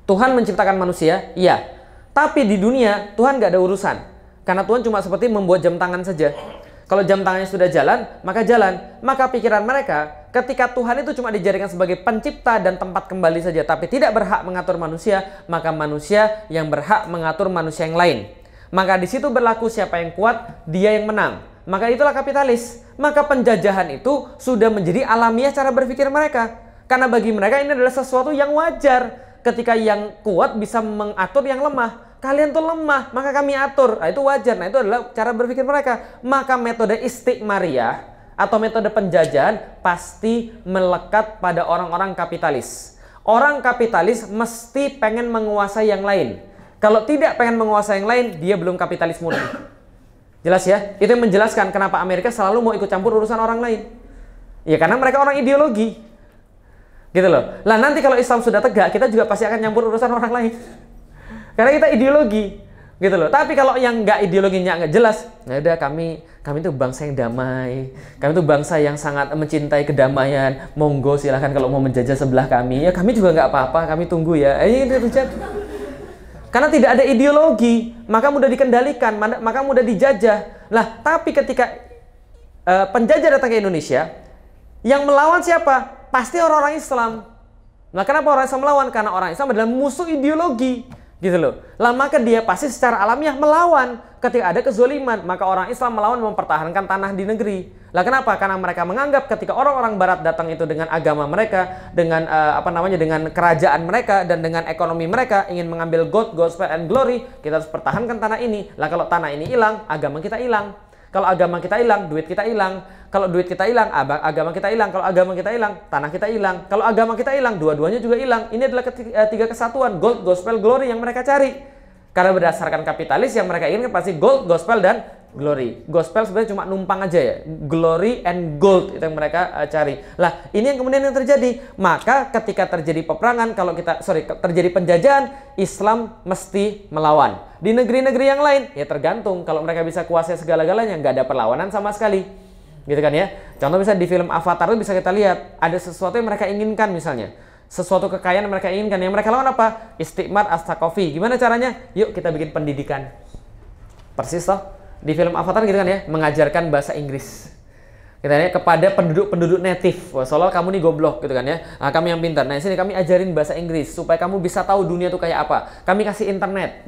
Tuhan menciptakan manusia, iya. Tapi di dunia Tuhan gak ada urusan. Karena Tuhan cuma seperti membuat jam tangan saja. Kalau jam tangannya sudah jalan, maka jalan. Maka pikiran mereka ketika Tuhan itu cuma dijadikan sebagai pencipta dan tempat kembali saja, tapi tidak berhak mengatur manusia, maka manusia yang berhak mengatur manusia yang lain. Maka di situ berlaku siapa yang kuat, dia yang menang. Maka itulah kapitalis. Maka penjajahan itu sudah menjadi alamiah cara berpikir mereka. Karena bagi mereka ini adalah sesuatu yang wajar ketika yang kuat bisa mengatur yang lemah kalian tuh lemah, maka kami atur. Nah, itu wajar. Nah, itu adalah cara berpikir mereka. Maka metode istikmariah atau metode penjajahan pasti melekat pada orang-orang kapitalis. Orang kapitalis mesti pengen menguasai yang lain. Kalau tidak pengen menguasai yang lain, dia belum kapitalis murni. Jelas ya? Itu yang menjelaskan kenapa Amerika selalu mau ikut campur urusan orang lain. Ya karena mereka orang ideologi. Gitu loh. Lah nanti kalau Islam sudah tegak, kita juga pasti akan campur urusan orang lain. Karena kita ideologi gitu loh. Tapi kalau yang nggak ideologinya nggak jelas, ya udah kami kami tuh bangsa yang damai. Kami tuh bangsa yang sangat mencintai kedamaian. Monggo silahkan kalau mau menjajah sebelah kami. Ya kami juga nggak apa-apa. Kami tunggu ya. Eh, itu terjadi. Karena tidak ada ideologi, maka mudah dikendalikan, maka mudah dijajah. Lah, tapi ketika uh, penjajah datang ke Indonesia, yang melawan siapa? Pasti orang-orang Islam. Nah, kenapa orang Islam melawan? Karena orang Islam adalah musuh ideologi. Gitu loh. Lah maka dia pasti secara alamiah melawan ketika ada kezoliman. Maka orang Islam melawan mempertahankan tanah di negeri. Lah kenapa? Karena mereka menganggap ketika orang-orang barat datang itu dengan agama mereka, dengan uh, apa namanya dengan kerajaan mereka dan dengan ekonomi mereka ingin mengambil God, gospel and glory, kita harus pertahankan tanah ini. Lah kalau tanah ini hilang, agama kita hilang. Kalau agama kita hilang, duit kita hilang. Kalau duit kita hilang, agama kita hilang. Kalau agama kita hilang, tanah kita hilang. Kalau agama kita hilang, dua-duanya juga hilang. Ini adalah ketiga, eh, tiga kesatuan, gold, gospel, glory yang mereka cari. Karena berdasarkan kapitalis yang mereka inginkan pasti gold, gospel, dan glory. Gospel sebenarnya cuma numpang aja ya. Glory and gold itu yang mereka eh, cari. Lah, ini yang kemudian yang terjadi. Maka ketika terjadi peperangan, kalau kita sorry terjadi penjajahan, Islam mesti melawan. Di negeri-negeri yang lain ya tergantung kalau mereka bisa kuasai segala-galanya nggak ada perlawanan sama sekali gitu kan ya contoh bisa di film Avatar itu bisa kita lihat ada sesuatu yang mereka inginkan misalnya sesuatu kekayaan yang mereka inginkan yang mereka lawan apa istiqmar astakofi gimana caranya yuk kita bikin pendidikan persis toh di film Avatar gitu kan ya mengajarkan bahasa Inggris kita gitu kan ya? lihat kepada penduduk-penduduk native Wah, soalnya kamu nih goblok gitu kan ya nah, kami yang pintar nah sini kami ajarin bahasa Inggris supaya kamu bisa tahu dunia tuh kayak apa kami kasih internet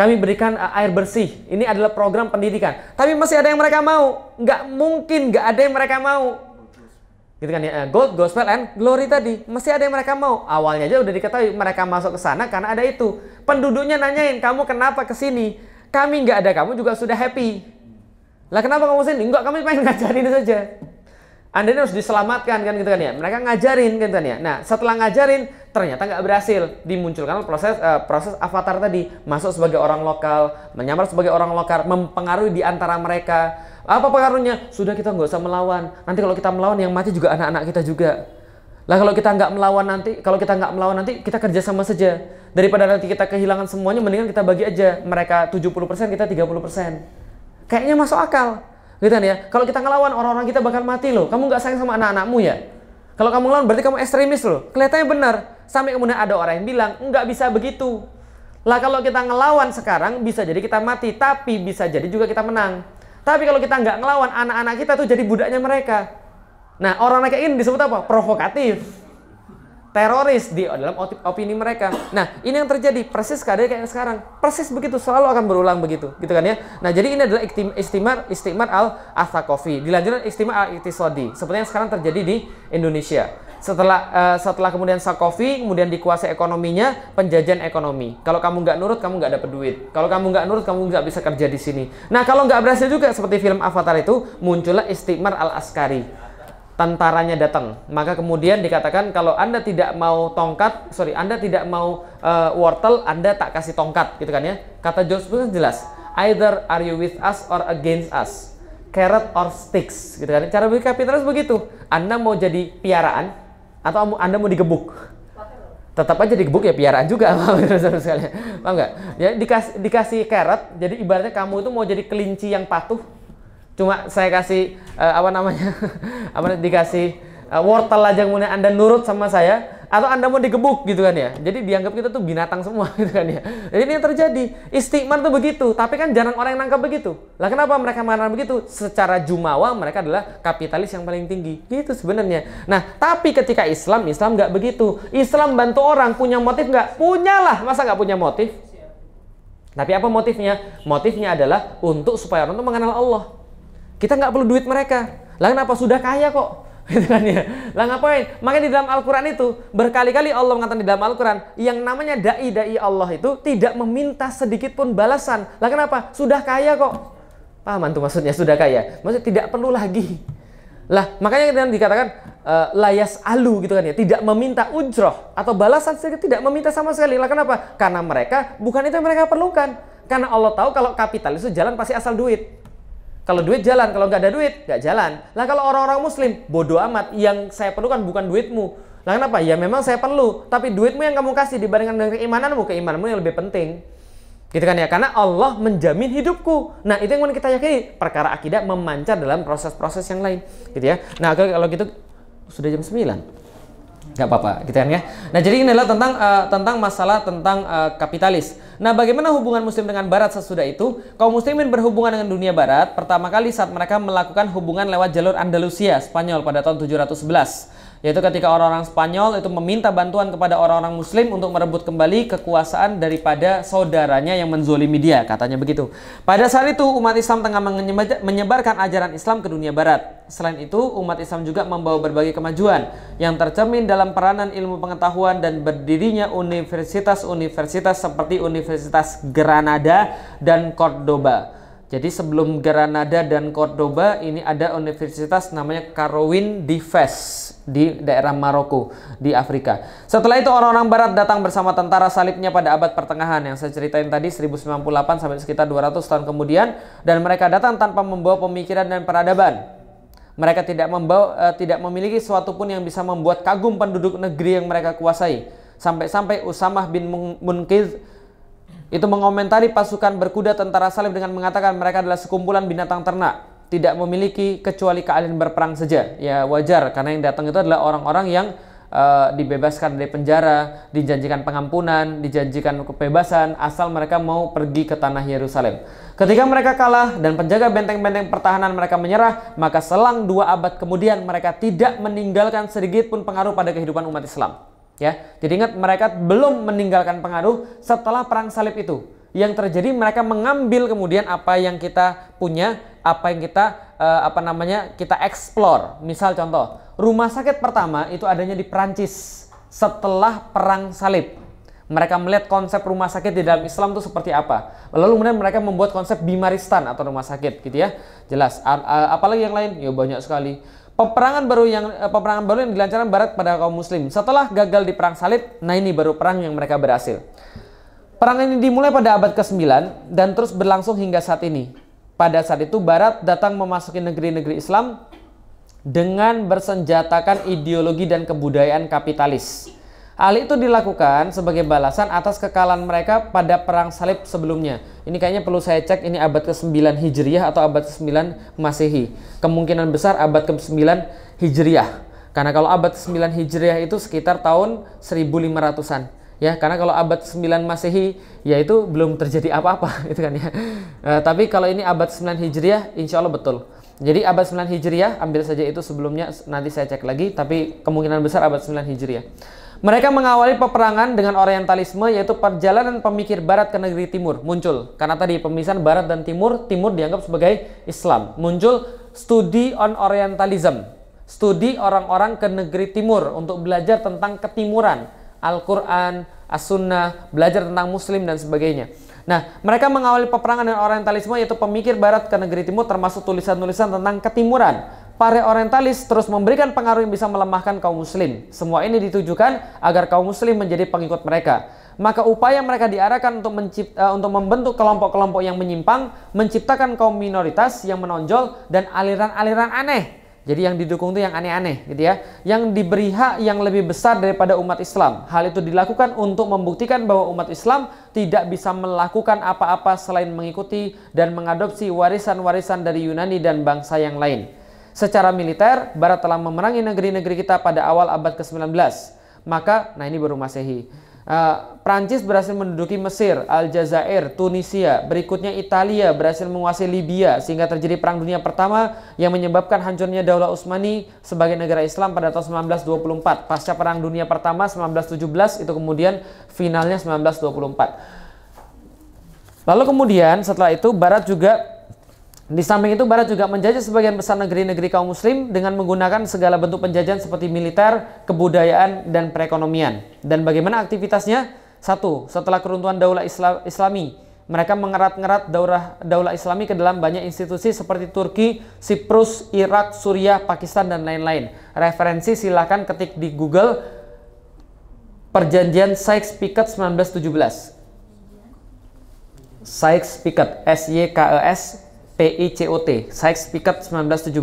kami berikan eh, air bersih. Ini adalah program pendidikan. Tapi masih ada yang mereka mau. Nggak mungkin nggak ada yang mereka mau. Gitu kan ya, eh, gold, gospel, and glory tadi. Masih ada yang mereka mau. Awalnya aja udah diketahui mereka masuk ke sana karena ada itu. Penduduknya nanyain, kamu kenapa ke sini? Kami nggak ada, kamu juga sudah happy. Lah kenapa kamu sini? Enggak, kami pengen ngajarin saja. Anda ini harus diselamatkan kan gitu kan ya. Mereka ngajarin gitu kan ya. Nah setelah ngajarin ternyata nggak berhasil dimunculkan proses uh, proses avatar tadi masuk sebagai orang lokal menyamar sebagai orang lokal mempengaruhi di antara mereka apa pengaruhnya sudah kita nggak usah melawan nanti kalau kita melawan yang mati juga anak-anak kita juga lah kalau kita nggak melawan nanti kalau kita nggak melawan nanti kita kerja sama saja daripada nanti kita kehilangan semuanya mendingan kita bagi aja mereka 70% kita 30% kayaknya masuk akal gitu kan ya kalau kita ngelawan orang-orang kita bakal mati loh kamu nggak sayang sama anak-anakmu ya kalau kamu ngelawan berarti kamu ekstremis loh. Kelihatannya benar. Sampai kemudian ada orang yang bilang, nggak bisa begitu. Lah kalau kita ngelawan sekarang bisa jadi kita mati, tapi bisa jadi juga kita menang. Tapi kalau kita nggak ngelawan, anak-anak kita tuh jadi budaknya mereka. Nah, orang orang kayak ini disebut apa? Provokatif. Teroris di dalam opini mereka. Nah, ini yang terjadi persis keadaan kayak sekarang. Persis begitu selalu akan berulang begitu, gitu kan ya. Nah, jadi ini adalah istimar istimar al athakofi Dilanjutkan istimar al itisodi. Seperti yang sekarang terjadi di Indonesia setelah uh, setelah kemudian Sakofi kemudian dikuasai ekonominya penjajahan ekonomi kalau kamu nggak nurut kamu nggak dapat duit kalau kamu nggak nurut kamu nggak bisa kerja di sini nah kalau nggak berhasil juga seperti film Avatar itu muncullah Istimar al Askari tentaranya datang maka kemudian dikatakan kalau anda tidak mau tongkat sorry anda tidak mau uh, wortel anda tak kasih tongkat gitu kan ya kata George Bush jelas either are you with us or against us carrot or sticks gitu kan cara berpikir kapitalis begitu anda mau jadi piaraan atau Anda mau digebuk? Tetap aja digebuk ya piaraan juga, terus Paham nggak? Ya dikasih dikasih carrot, jadi ibaratnya kamu itu mau jadi kelinci yang patuh. Cuma saya kasih uh, apa namanya? apa dikasih uh, wortel aja kemudian Anda nurut sama saya, atau Anda mau digebuk gitu kan ya. Jadi dianggap kita tuh binatang semua gitu kan ya. Jadi ini yang terjadi. Istiqman tuh begitu, tapi kan jarang orang yang nangkep begitu. Lah kenapa mereka marah begitu? Secara jumawa mereka adalah kapitalis yang paling tinggi. Gitu sebenarnya. Nah, tapi ketika Islam, Islam nggak begitu. Islam bantu orang punya motif nggak? Punyalah. Masa nggak punya motif? Tapi apa motifnya? Motifnya adalah untuk supaya orang tuh mengenal Allah. Kita nggak perlu duit mereka. Lah kenapa sudah kaya kok? gitu kan ya. Lah ngapain? Makanya di dalam Al-Qur'an itu berkali-kali Allah mengatakan di dalam Al-Qur'an yang namanya dai dai Allah itu tidak meminta sedikit pun balasan. Lah kenapa? Sudah kaya kok. Paham tuh maksudnya sudah kaya. Maksudnya tidak perlu lagi. Lah makanya dengan dikatakan uh, eh, layas alu gitu kan ya, tidak meminta ujroh atau balasan sedikit tidak meminta sama sekali. Lah kenapa? Karena mereka bukan itu yang mereka perlukan. Karena Allah tahu kalau kapitalis itu jalan pasti asal duit. Kalau duit jalan, kalau nggak ada duit nggak jalan. Nah kalau orang-orang Muslim bodoh amat, yang saya perlukan bukan duitmu. Nah kenapa? Ya memang saya perlu, tapi duitmu yang kamu kasih dibandingkan dengan keimananmu, keimananmu yang lebih penting. Gitu kan ya, karena Allah menjamin hidupku. Nah itu yang kita yakini, perkara akidah memancar dalam proses-proses yang lain. Gitu ya. Nah kalau gitu, sudah jam 9 nggak apa-apa gitu kan ya. Nah jadi ini adalah tentang uh, tentang masalah tentang uh, kapitalis. Nah bagaimana hubungan Muslim dengan Barat sesudah itu? Kaum Muslimin berhubungan dengan dunia Barat pertama kali saat mereka melakukan hubungan lewat jalur Andalusia Spanyol pada tahun 711 yaitu ketika orang-orang Spanyol itu meminta bantuan kepada orang-orang Muslim untuk merebut kembali kekuasaan daripada saudaranya yang menzolimi dia, katanya begitu. Pada saat itu umat Islam tengah menyebarkan ajaran Islam ke dunia Barat. Selain itu, umat Islam juga membawa berbagai kemajuan yang tercermin dalam peranan ilmu pengetahuan dan berdirinya universitas-universitas seperti Universitas Granada dan Cordoba. Jadi sebelum Granada dan Cordoba ini ada universitas namanya Karowin di Fes di daerah Maroko di Afrika. Setelah itu orang-orang barat datang bersama tentara salibnya pada abad pertengahan yang saya ceritain tadi 1098 sampai sekitar 200 tahun kemudian dan mereka datang tanpa membawa pemikiran dan peradaban. Mereka tidak membawa uh, tidak memiliki sesuatu pun yang bisa membuat kagum penduduk negeri yang mereka kuasai. Sampai-sampai Usamah bin Munkiz itu mengomentari pasukan berkuda tentara salib dengan mengatakan mereka adalah sekumpulan binatang ternak, tidak memiliki kecuali keahlian berperang saja. Ya wajar, karena yang datang itu adalah orang-orang yang uh, dibebaskan dari penjara, dijanjikan pengampunan, dijanjikan kebebasan, asal mereka mau pergi ke tanah Yerusalem. Ketika mereka kalah dan penjaga benteng-benteng pertahanan mereka menyerah, maka selang dua abad kemudian mereka tidak meninggalkan sedikit pun pengaruh pada kehidupan umat Islam. Ya, jadi ingat mereka belum meninggalkan pengaruh setelah perang salib itu. Yang terjadi mereka mengambil kemudian apa yang kita punya, apa yang kita uh, apa namanya kita explore. Misal contoh, rumah sakit pertama itu adanya di Perancis setelah perang salib. Mereka melihat konsep rumah sakit di dalam Islam itu seperti apa. Lalu kemudian mereka membuat konsep bimaristan atau rumah sakit gitu ya. Jelas. Apalagi yang lain? Ya banyak sekali Peperangan baru yang eh, peperangan baru yang dilancarkan Barat pada kaum Muslim setelah gagal di perang Salib. Nah ini baru perang yang mereka berhasil. Perang ini dimulai pada abad ke-9 dan terus berlangsung hingga saat ini. Pada saat itu Barat datang memasuki negeri-negeri Islam dengan bersenjatakan ideologi dan kebudayaan kapitalis. Hal itu dilakukan sebagai balasan atas kekalahan mereka pada perang salib sebelumnya. Ini kayaknya perlu saya cek ini abad ke-9 Hijriah atau abad ke-9 Masehi. Kemungkinan besar abad ke-9 Hijriah. Karena kalau abad ke 9 Hijriah itu sekitar tahun 1500-an. Ya, karena kalau abad 9 Masehi ya itu belum terjadi apa-apa gitu kan ya. E, tapi kalau ini abad 9 Hijriah insya Allah betul. Jadi abad 9 Hijriah ambil saja itu sebelumnya nanti saya cek lagi tapi kemungkinan besar abad 9 Hijriah. Mereka mengawali peperangan dengan orientalisme yaitu perjalanan pemikir barat ke negeri timur muncul. Karena tadi pemisahan barat dan timur, timur dianggap sebagai Islam. Muncul studi on orientalism. Studi orang-orang ke negeri timur untuk belajar tentang ketimuran, Al-Qur'an, As-Sunnah, belajar tentang muslim dan sebagainya. Nah, mereka mengawali peperangan dengan orientalisme yaitu pemikir barat ke negeri timur termasuk tulisan-tulisan tentang ketimuran para orientalis terus memberikan pengaruh yang bisa melemahkan kaum muslim. Semua ini ditujukan agar kaum muslim menjadi pengikut mereka. Maka upaya mereka diarahkan untuk mencipta, eh, untuk membentuk kelompok-kelompok yang menyimpang, menciptakan kaum minoritas yang menonjol dan aliran-aliran aneh. Jadi yang didukung itu yang aneh-aneh gitu ya. Yang diberi hak yang lebih besar daripada umat Islam. Hal itu dilakukan untuk membuktikan bahwa umat Islam tidak bisa melakukan apa-apa selain mengikuti dan mengadopsi warisan-warisan dari Yunani dan bangsa yang lain. Secara militer, Barat telah memerangi negeri-negeri kita pada awal abad ke-19. Maka, nah ini baru Masehi. Uh, eh, Prancis berhasil menduduki Mesir, Aljazair, Tunisia, berikutnya Italia berhasil menguasai Libya sehingga terjadi Perang Dunia Pertama yang menyebabkan hancurnya Daulah Utsmani sebagai negara Islam pada tahun 1924. Pasca Perang Dunia Pertama 1917 itu kemudian finalnya 1924. Lalu kemudian setelah itu Barat juga di samping itu, Barat juga menjajah sebagian besar negeri-negeri kaum muslim dengan menggunakan segala bentuk penjajahan seperti militer, kebudayaan, dan perekonomian. Dan bagaimana aktivitasnya? Satu, setelah keruntuhan daulah Islam, islami, mereka mengerat-ngerat daulah, daulah islami ke dalam banyak institusi seperti Turki, Siprus, Irak, Suriah, Pakistan, dan lain-lain. Referensi silakan ketik di Google Perjanjian Sykes-Picot 1917. Sykes-Picot, S-Y-K-E-S PICOT, Sykes Picot 1917.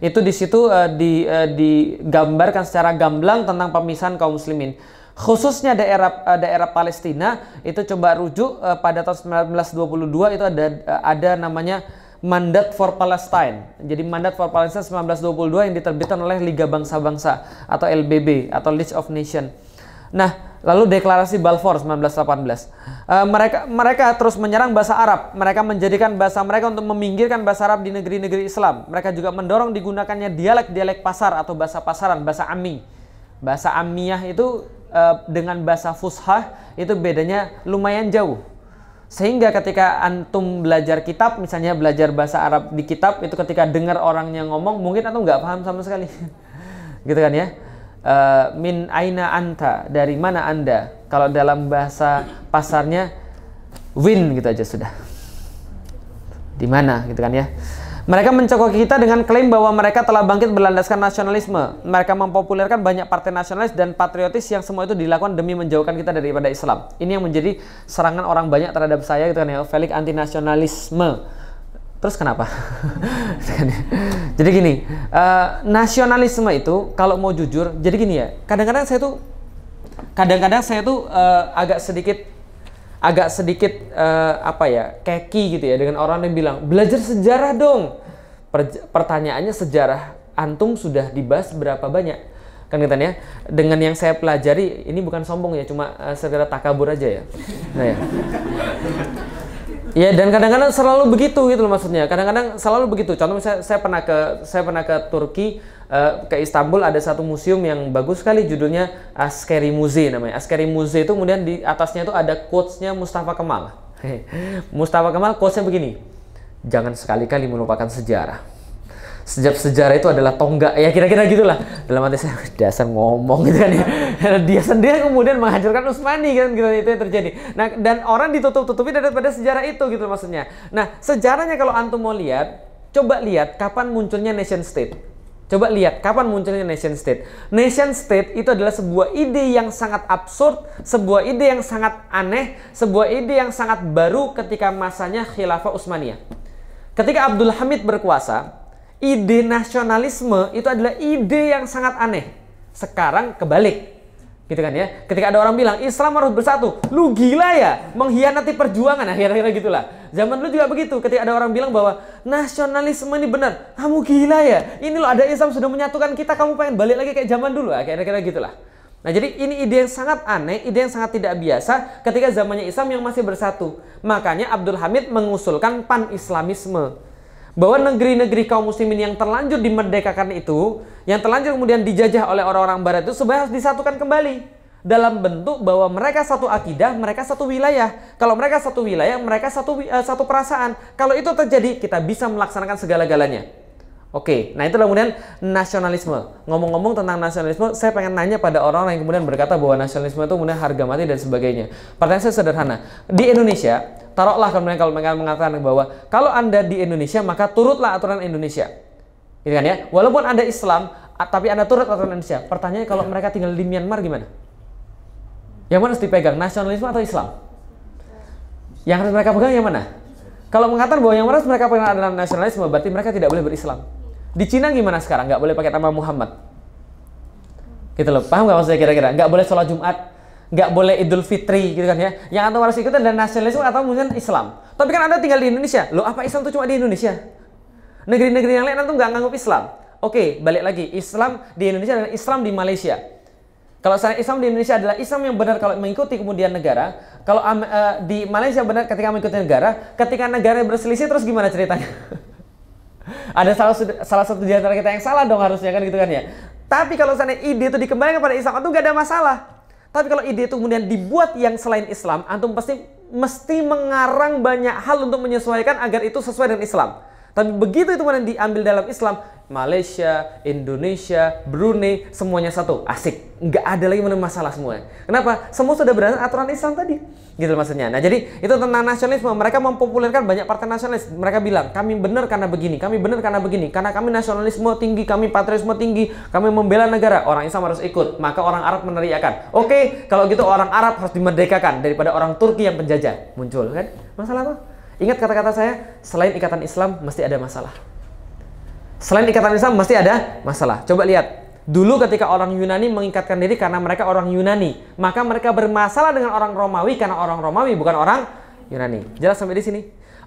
Itu di situ uh, di, uh, digambarkan secara gamblang tentang pemisahan kaum muslimin. Khususnya daerah uh, daerah Palestina itu coba rujuk uh, pada tahun 1922 itu ada uh, ada namanya Mandat for Palestine. Jadi Mandat for Palestine 1922 yang diterbitkan oleh Liga Bangsa-Bangsa atau LBB atau League of Nations. Nah, Lalu deklarasi Balfour 1918. E, eh, mereka mereka terus menyerang bahasa Arab. Mereka menjadikan bahasa mereka untuk meminggirkan bahasa Arab di negeri-negeri Islam. Mereka juga mendorong digunakannya dialek-dialek pasar atau bahasa pasaran, bahasa Ami. Bahasa Amiyah itu e, dengan bahasa Fushah itu bedanya lumayan jauh. Sehingga ketika antum belajar kitab, misalnya belajar bahasa Arab di kitab, itu ketika dengar orangnya ngomong, mungkin antum nggak paham sama sekali. gitu kan ya. Eh, min aina anta dari mana anda kalau dalam bahasa pasarnya win gitu aja sudah di mana gitu kan ya mereka mencokoki kita dengan klaim bahwa mereka telah bangkit berlandaskan nasionalisme. Mereka mempopulerkan banyak partai nasionalis dan patriotis yang semua itu dilakukan demi menjauhkan kita daripada Islam. Ini yang menjadi serangan orang banyak terhadap saya gitu kan ya, Felix anti nasionalisme Terus kenapa? jadi gini, uh, nasionalisme itu kalau mau jujur, jadi gini ya. Kadang-kadang saya tuh, kadang-kadang saya tuh uh, agak sedikit, agak sedikit uh, apa ya, keki gitu ya dengan orang yang bilang belajar sejarah dong. Per pertanyaannya sejarah antum sudah dibahas berapa banyak? Kan kita gitu kan ya dengan yang saya pelajari ini bukan sombong ya, cuma uh, segera takabur aja ya. Nah ya. Iya dan kadang-kadang selalu begitu gitu loh maksudnya. Kadang-kadang selalu begitu. Contoh misalnya saya pernah ke saya pernah ke Turki uh, ke Istanbul ada satu museum yang bagus sekali judulnya Askeri Muzi namanya. Askeri Muzi itu kemudian di atasnya itu ada quotesnya nya Mustafa Kemal. Mustafa Kemal quotesnya begini. Jangan sekali-kali melupakan sejarah sejak sejarah itu adalah tonggak ya kira-kira gitulah dalam arti saya dasar ngomong gitu kan ya dia sendiri kemudian menghancurkan Utsmani kan gitu itu yang terjadi nah dan orang ditutup-tutupi daripada sejarah itu gitu maksudnya nah sejarahnya kalau antum mau lihat coba lihat kapan munculnya nation state coba lihat kapan munculnya nation state nation state itu adalah sebuah ide yang sangat absurd sebuah ide yang sangat aneh sebuah ide yang sangat baru ketika masanya khilafah Utsmaniyah ketika Abdul Hamid berkuasa ide nasionalisme itu adalah ide yang sangat aneh. Sekarang kebalik. Gitu kan ya. Ketika ada orang bilang Islam harus bersatu, lu gila ya mengkhianati perjuangan akhir-akhir gitulah. Zaman lu juga begitu. Ketika ada orang bilang bahwa nasionalisme ini benar, kamu gila ya. Ini loh ada Islam sudah menyatukan kita, kamu pengen balik lagi kayak zaman dulu akhir kira-kira gitulah. Nah jadi ini ide yang sangat aneh, ide yang sangat tidak biasa ketika zamannya Islam yang masih bersatu. Makanya Abdul Hamid mengusulkan pan-Islamisme bahwa negeri-negeri kaum muslimin yang terlanjur dimerdekakan itu, yang terlanjur kemudian dijajah oleh orang-orang barat itu sebenarnya harus disatukan kembali dalam bentuk bahwa mereka satu akidah, mereka satu wilayah. Kalau mereka satu wilayah, mereka satu uh, satu perasaan. Kalau itu terjadi, kita bisa melaksanakan segala-galanya. Oke, nah itulah kemudian nasionalisme. Ngomong-ngomong tentang nasionalisme, saya pengen nanya pada orang-orang yang kemudian berkata bahwa nasionalisme itu kemudian harga mati dan sebagainya. Pertanyaan saya sederhana. Di Indonesia, taruhlah kemudian kalau mereka mengatakan bahwa kalau Anda di Indonesia, maka turutlah aturan Indonesia. Gitu kan ya? Walaupun Anda Islam, tapi Anda turut aturan Indonesia. Pertanyaannya kalau mereka tinggal di Myanmar gimana? Yang mana harus dipegang, nasionalisme atau Islam? Yang harus mereka pegang yang mana? Kalau mengatakan bahwa yang harus mereka pegang adalah nasionalisme, berarti mereka tidak boleh berislam. Di Cina gimana sekarang? Nggak boleh pakai nama Muhammad. Gitu loh, paham gak maksudnya kira-kira? Nggak boleh sholat Jumat, nggak boleh Idul Fitri gitu kan ya. Yang atau harus ikutan dan nasionalisme atau mungkin Islam. Tapi kan anda tinggal di Indonesia. Loh apa Islam tuh cuma di Indonesia? Negeri-negeri yang lain tuh nggak nganggup Islam. Oke, balik lagi. Islam di Indonesia dan Islam di Malaysia. Kalau saya Islam di Indonesia adalah Islam yang benar kalau mengikuti kemudian negara. Kalau uh, di Malaysia benar ketika mengikuti negara. Ketika negara berselisih terus gimana ceritanya? Ada salah, salah satu di antara kita yang salah dong harusnya kan gitu kan ya. Tapi kalau sana ide itu dikembangkan pada Islam, itu gak ada masalah. Tapi kalau ide itu kemudian dibuat yang selain Islam, antum pasti mesti mengarang banyak hal untuk menyesuaikan agar itu sesuai dengan Islam. Tapi begitu itu kemudian diambil dalam Islam, Malaysia, Indonesia, Brunei, semuanya satu. Asik. Nggak ada lagi masalah semua. Kenapa? Semua sudah berada aturan Islam tadi. Gitu maksudnya. Nah jadi itu tentang nasionalisme. Mereka mempopulerkan banyak partai nasionalis. Mereka bilang, kami benar karena begini, kami benar karena begini. Karena kami nasionalisme tinggi, kami patriotisme tinggi, kami membela negara. Orang Islam harus ikut. Maka orang Arab meneriakan. Oke, kalau gitu orang Arab harus dimerdekakan daripada orang Turki yang penjajah. Muncul kan? Masalah apa? Ingat kata-kata saya, selain ikatan Islam mesti ada masalah. Selain ikatan Islam mesti ada masalah. Coba lihat. Dulu ketika orang Yunani mengikatkan diri karena mereka orang Yunani, maka mereka bermasalah dengan orang Romawi karena orang Romawi bukan orang Yunani. Jelas sampai di sini?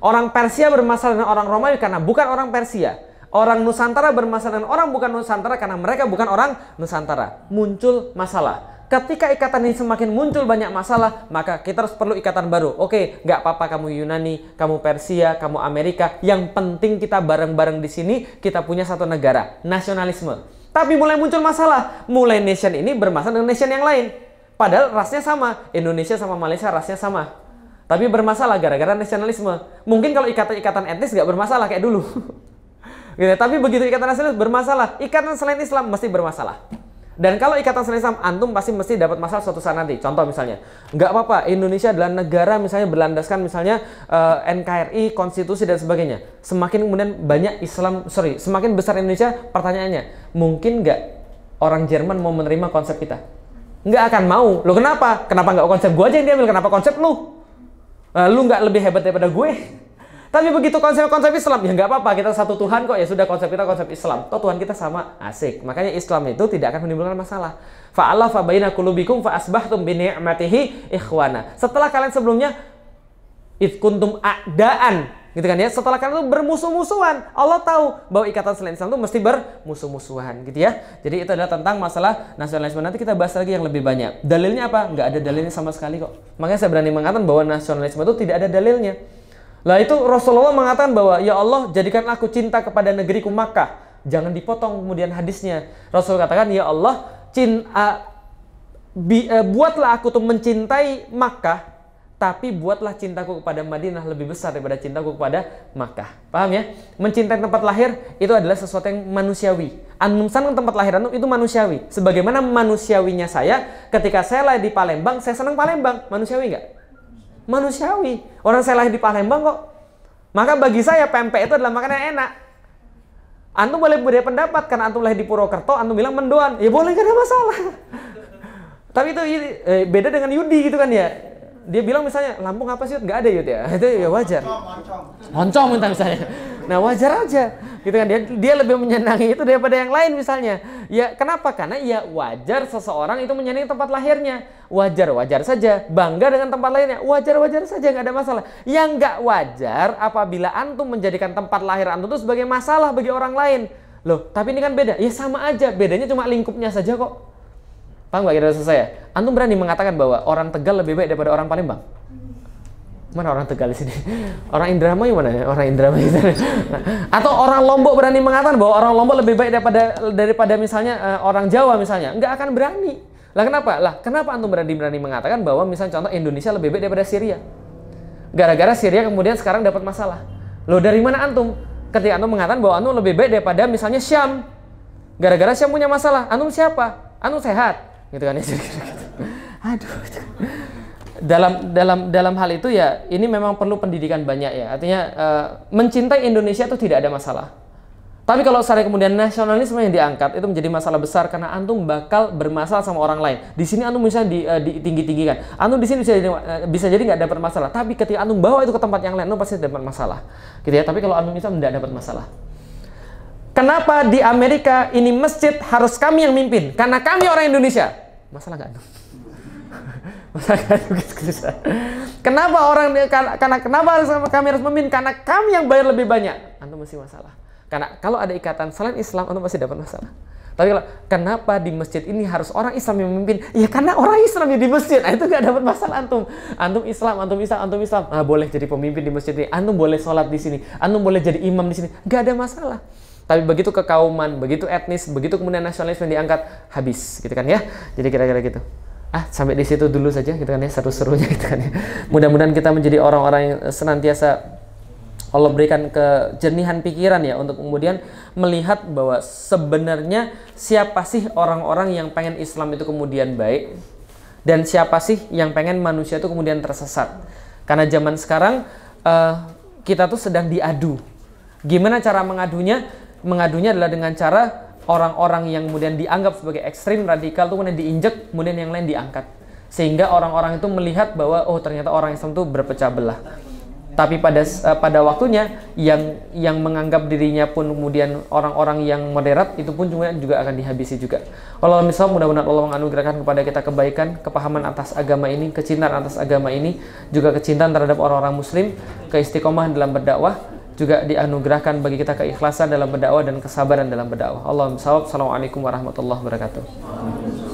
Orang Persia bermasalah dengan orang Romawi karena bukan orang Persia. Orang Nusantara bermasalah dengan orang bukan Nusantara karena mereka bukan orang Nusantara. Muncul masalah. Ketika ikatan ini semakin muncul banyak masalah, maka kita harus perlu ikatan baru. Oke, nggak apa-apa kamu Yunani, kamu Persia, kamu Amerika. Yang penting kita bareng-bareng di sini, kita punya satu negara, nasionalisme. Tapi mulai muncul masalah, mulai nation ini bermasalah dengan nation yang lain. Padahal rasnya sama, Indonesia sama Malaysia rasnya sama. Tapi bermasalah gara-gara nasionalisme. Mungkin kalau ikatan-ikatan etnis nggak bermasalah kayak dulu. gitu, ya, tapi begitu ikatan nasionalis bermasalah, ikatan selain Islam mesti bermasalah. Dan kalau ikatan seni Islam, antum pasti mesti dapat masalah suatu saat nanti. Contoh misalnya, nggak apa-apa, Indonesia adalah negara misalnya berlandaskan misalnya uh, eh, NKRI, konstitusi dan sebagainya. Semakin kemudian banyak Islam, sorry, semakin besar Indonesia, pertanyaannya, mungkin nggak orang Jerman mau menerima konsep kita? Nggak akan mau. Lo kenapa? Kenapa nggak konsep gue aja yang diambil? Kenapa konsep lu? Uh, lu nggak lebih hebat daripada gue? Tapi begitu konsep-konsep Islam ya nggak apa-apa kita satu Tuhan kok ya sudah konsep kita konsep Islam. Toh Tuhan kita sama asik. Makanya Islam itu tidak akan menimbulkan masalah. Fa'ala fa kulubikum fa'asbahtum fa ikhwana. Setelah kalian sebelumnya id kuntum a'daan gitu kan ya setelah kalian tuh bermusuh-musuhan Allah tahu bahwa ikatan selain Islam itu mesti bermusuh-musuhan gitu ya jadi itu adalah tentang masalah nasionalisme nanti kita bahas lagi yang lebih banyak dalilnya apa nggak ada dalilnya sama sekali kok makanya saya berani mengatakan bahwa nasionalisme itu tidak ada dalilnya lah itu Rasulullah mengatakan bahwa ya Allah jadikan aku cinta kepada negeriku Makkah. Jangan dipotong kemudian hadisnya. Rasul katakan ya Allah cin, bi, uh, buatlah aku tuh mencintai Makkah tapi buatlah cintaku kepada Madinah lebih besar daripada cintaku kepada Makkah. Paham ya? Mencintai tempat lahir itu adalah sesuatu yang manusiawi. anumsan sana tempat lahir anum itu manusiawi. Sebagaimana manusiawinya saya ketika saya lahir di Palembang, saya senang Palembang. Manusiawi nggak? manusiawi. Orang saya lahir di Palembang kok. Maka bagi saya pempek itu adalah makanan yang enak. Antum boleh berbeda pendapat karena antum lahir di Purwokerto, antum bilang mendoan. Ya boleh gak ada masalah. Tapi itu eh, beda dengan Yudi gitu kan ya dia bilang misalnya Lampung apa sih nggak ada yud ya itu ya wajar moncong minta misalnya nah wajar aja gitu kan dia dia lebih menyenangi itu daripada yang lain misalnya ya kenapa karena ya wajar seseorang itu menyenangi tempat lahirnya wajar wajar saja bangga dengan tempat lainnya wajar wajar saja nggak ada masalah yang nggak wajar apabila antum menjadikan tempat lahir antum itu sebagai masalah bagi orang lain loh tapi ini kan beda ya sama aja bedanya cuma lingkupnya saja kok Paham nggak kira-kira saya? Antum berani mengatakan bahwa orang Tegal lebih baik daripada orang Palembang? Mana orang Tegal di sini? Orang Indramayu mana ya? Orang Indramayu sana. Atau orang Lombok berani mengatakan bahwa orang Lombok lebih baik daripada daripada misalnya uh, orang Jawa misalnya? Nggak akan berani. Lah kenapa? Lah kenapa antum berani berani mengatakan bahwa misalnya contoh Indonesia lebih baik daripada Syria? Gara-gara Syria kemudian sekarang dapat masalah. Loh dari mana antum? Ketika antum mengatakan bahwa antum lebih baik daripada misalnya Syam. Gara-gara Syam punya masalah. Antum siapa? Antum sehat gitu kan ya gitu, aduh gitu. dalam dalam dalam hal itu ya ini memang perlu pendidikan banyak ya artinya uh, mencintai Indonesia itu tidak ada masalah tapi kalau saya kemudian nasionalisme yang diangkat itu menjadi masalah besar karena antum bakal bermasalah sama orang lain. Di sini antum bisa di, uh, eh, tinggi tinggikan Antum di sini bisa jadi, uh, bisa jadi nggak dapat masalah. Tapi ketika antum bawa itu ke tempat yang lain, antum pasti dapat masalah. Gitu ya. Tapi kalau antum misalnya tidak dapat masalah. Kenapa di Amerika ini masjid harus kami yang mimpin? Karena kami orang Indonesia masalah gak tuh masalah tuh kenapa orang karena kenapa harus kami harus memin? karena kami yang bayar lebih banyak antum masih masalah karena kalau ada ikatan selain Islam antum masih dapat masalah tapi kalau kenapa di masjid ini harus orang Islam yang memimpin? Ya karena orang Islam yang di masjid. Nah, itu gak dapat masalah antum. Antum Islam, antum Islam, antum Islam. Ah, boleh jadi pemimpin di masjid ini. Antum boleh sholat di sini. Antum boleh jadi imam di sini. Gak ada masalah. Tapi begitu kekauman, begitu etnis, begitu kemudian nasionalisme diangkat, habis gitu kan ya. Jadi kira-kira gitu. Ah, sampai di situ dulu saja gitu kan ya, seru-serunya gitu kan ya. Mudah-mudahan kita menjadi orang-orang yang senantiasa Allah berikan kejernihan pikiran ya untuk kemudian melihat bahwa sebenarnya siapa sih orang-orang yang pengen Islam itu kemudian baik dan siapa sih yang pengen manusia itu kemudian tersesat. Karena zaman sekarang eh, kita tuh sedang diadu. Gimana cara mengadunya? mengadunya adalah dengan cara orang-orang yang kemudian dianggap sebagai ekstrim radikal itu kemudian diinjek, kemudian yang lain diangkat. Sehingga orang-orang itu melihat bahwa oh ternyata orang Islam itu berpecah belah. Tapi pada uh, pada waktunya yang yang menganggap dirinya pun kemudian orang-orang yang moderat itu pun juga, juga akan dihabisi juga. Kalau misal mudah-mudahan Allah menganugerahkan kepada kita kebaikan, kepahaman atas agama ini, kecintaan atas agama ini, juga kecintaan terhadap orang-orang muslim, keistiqomah dalam berdakwah juga dianugerahkan bagi kita keikhlasan dalam berdakwah dan kesabaran dalam berdakwah. Allahumma sawab. Assalamualaikum warahmatullahi wabarakatuh.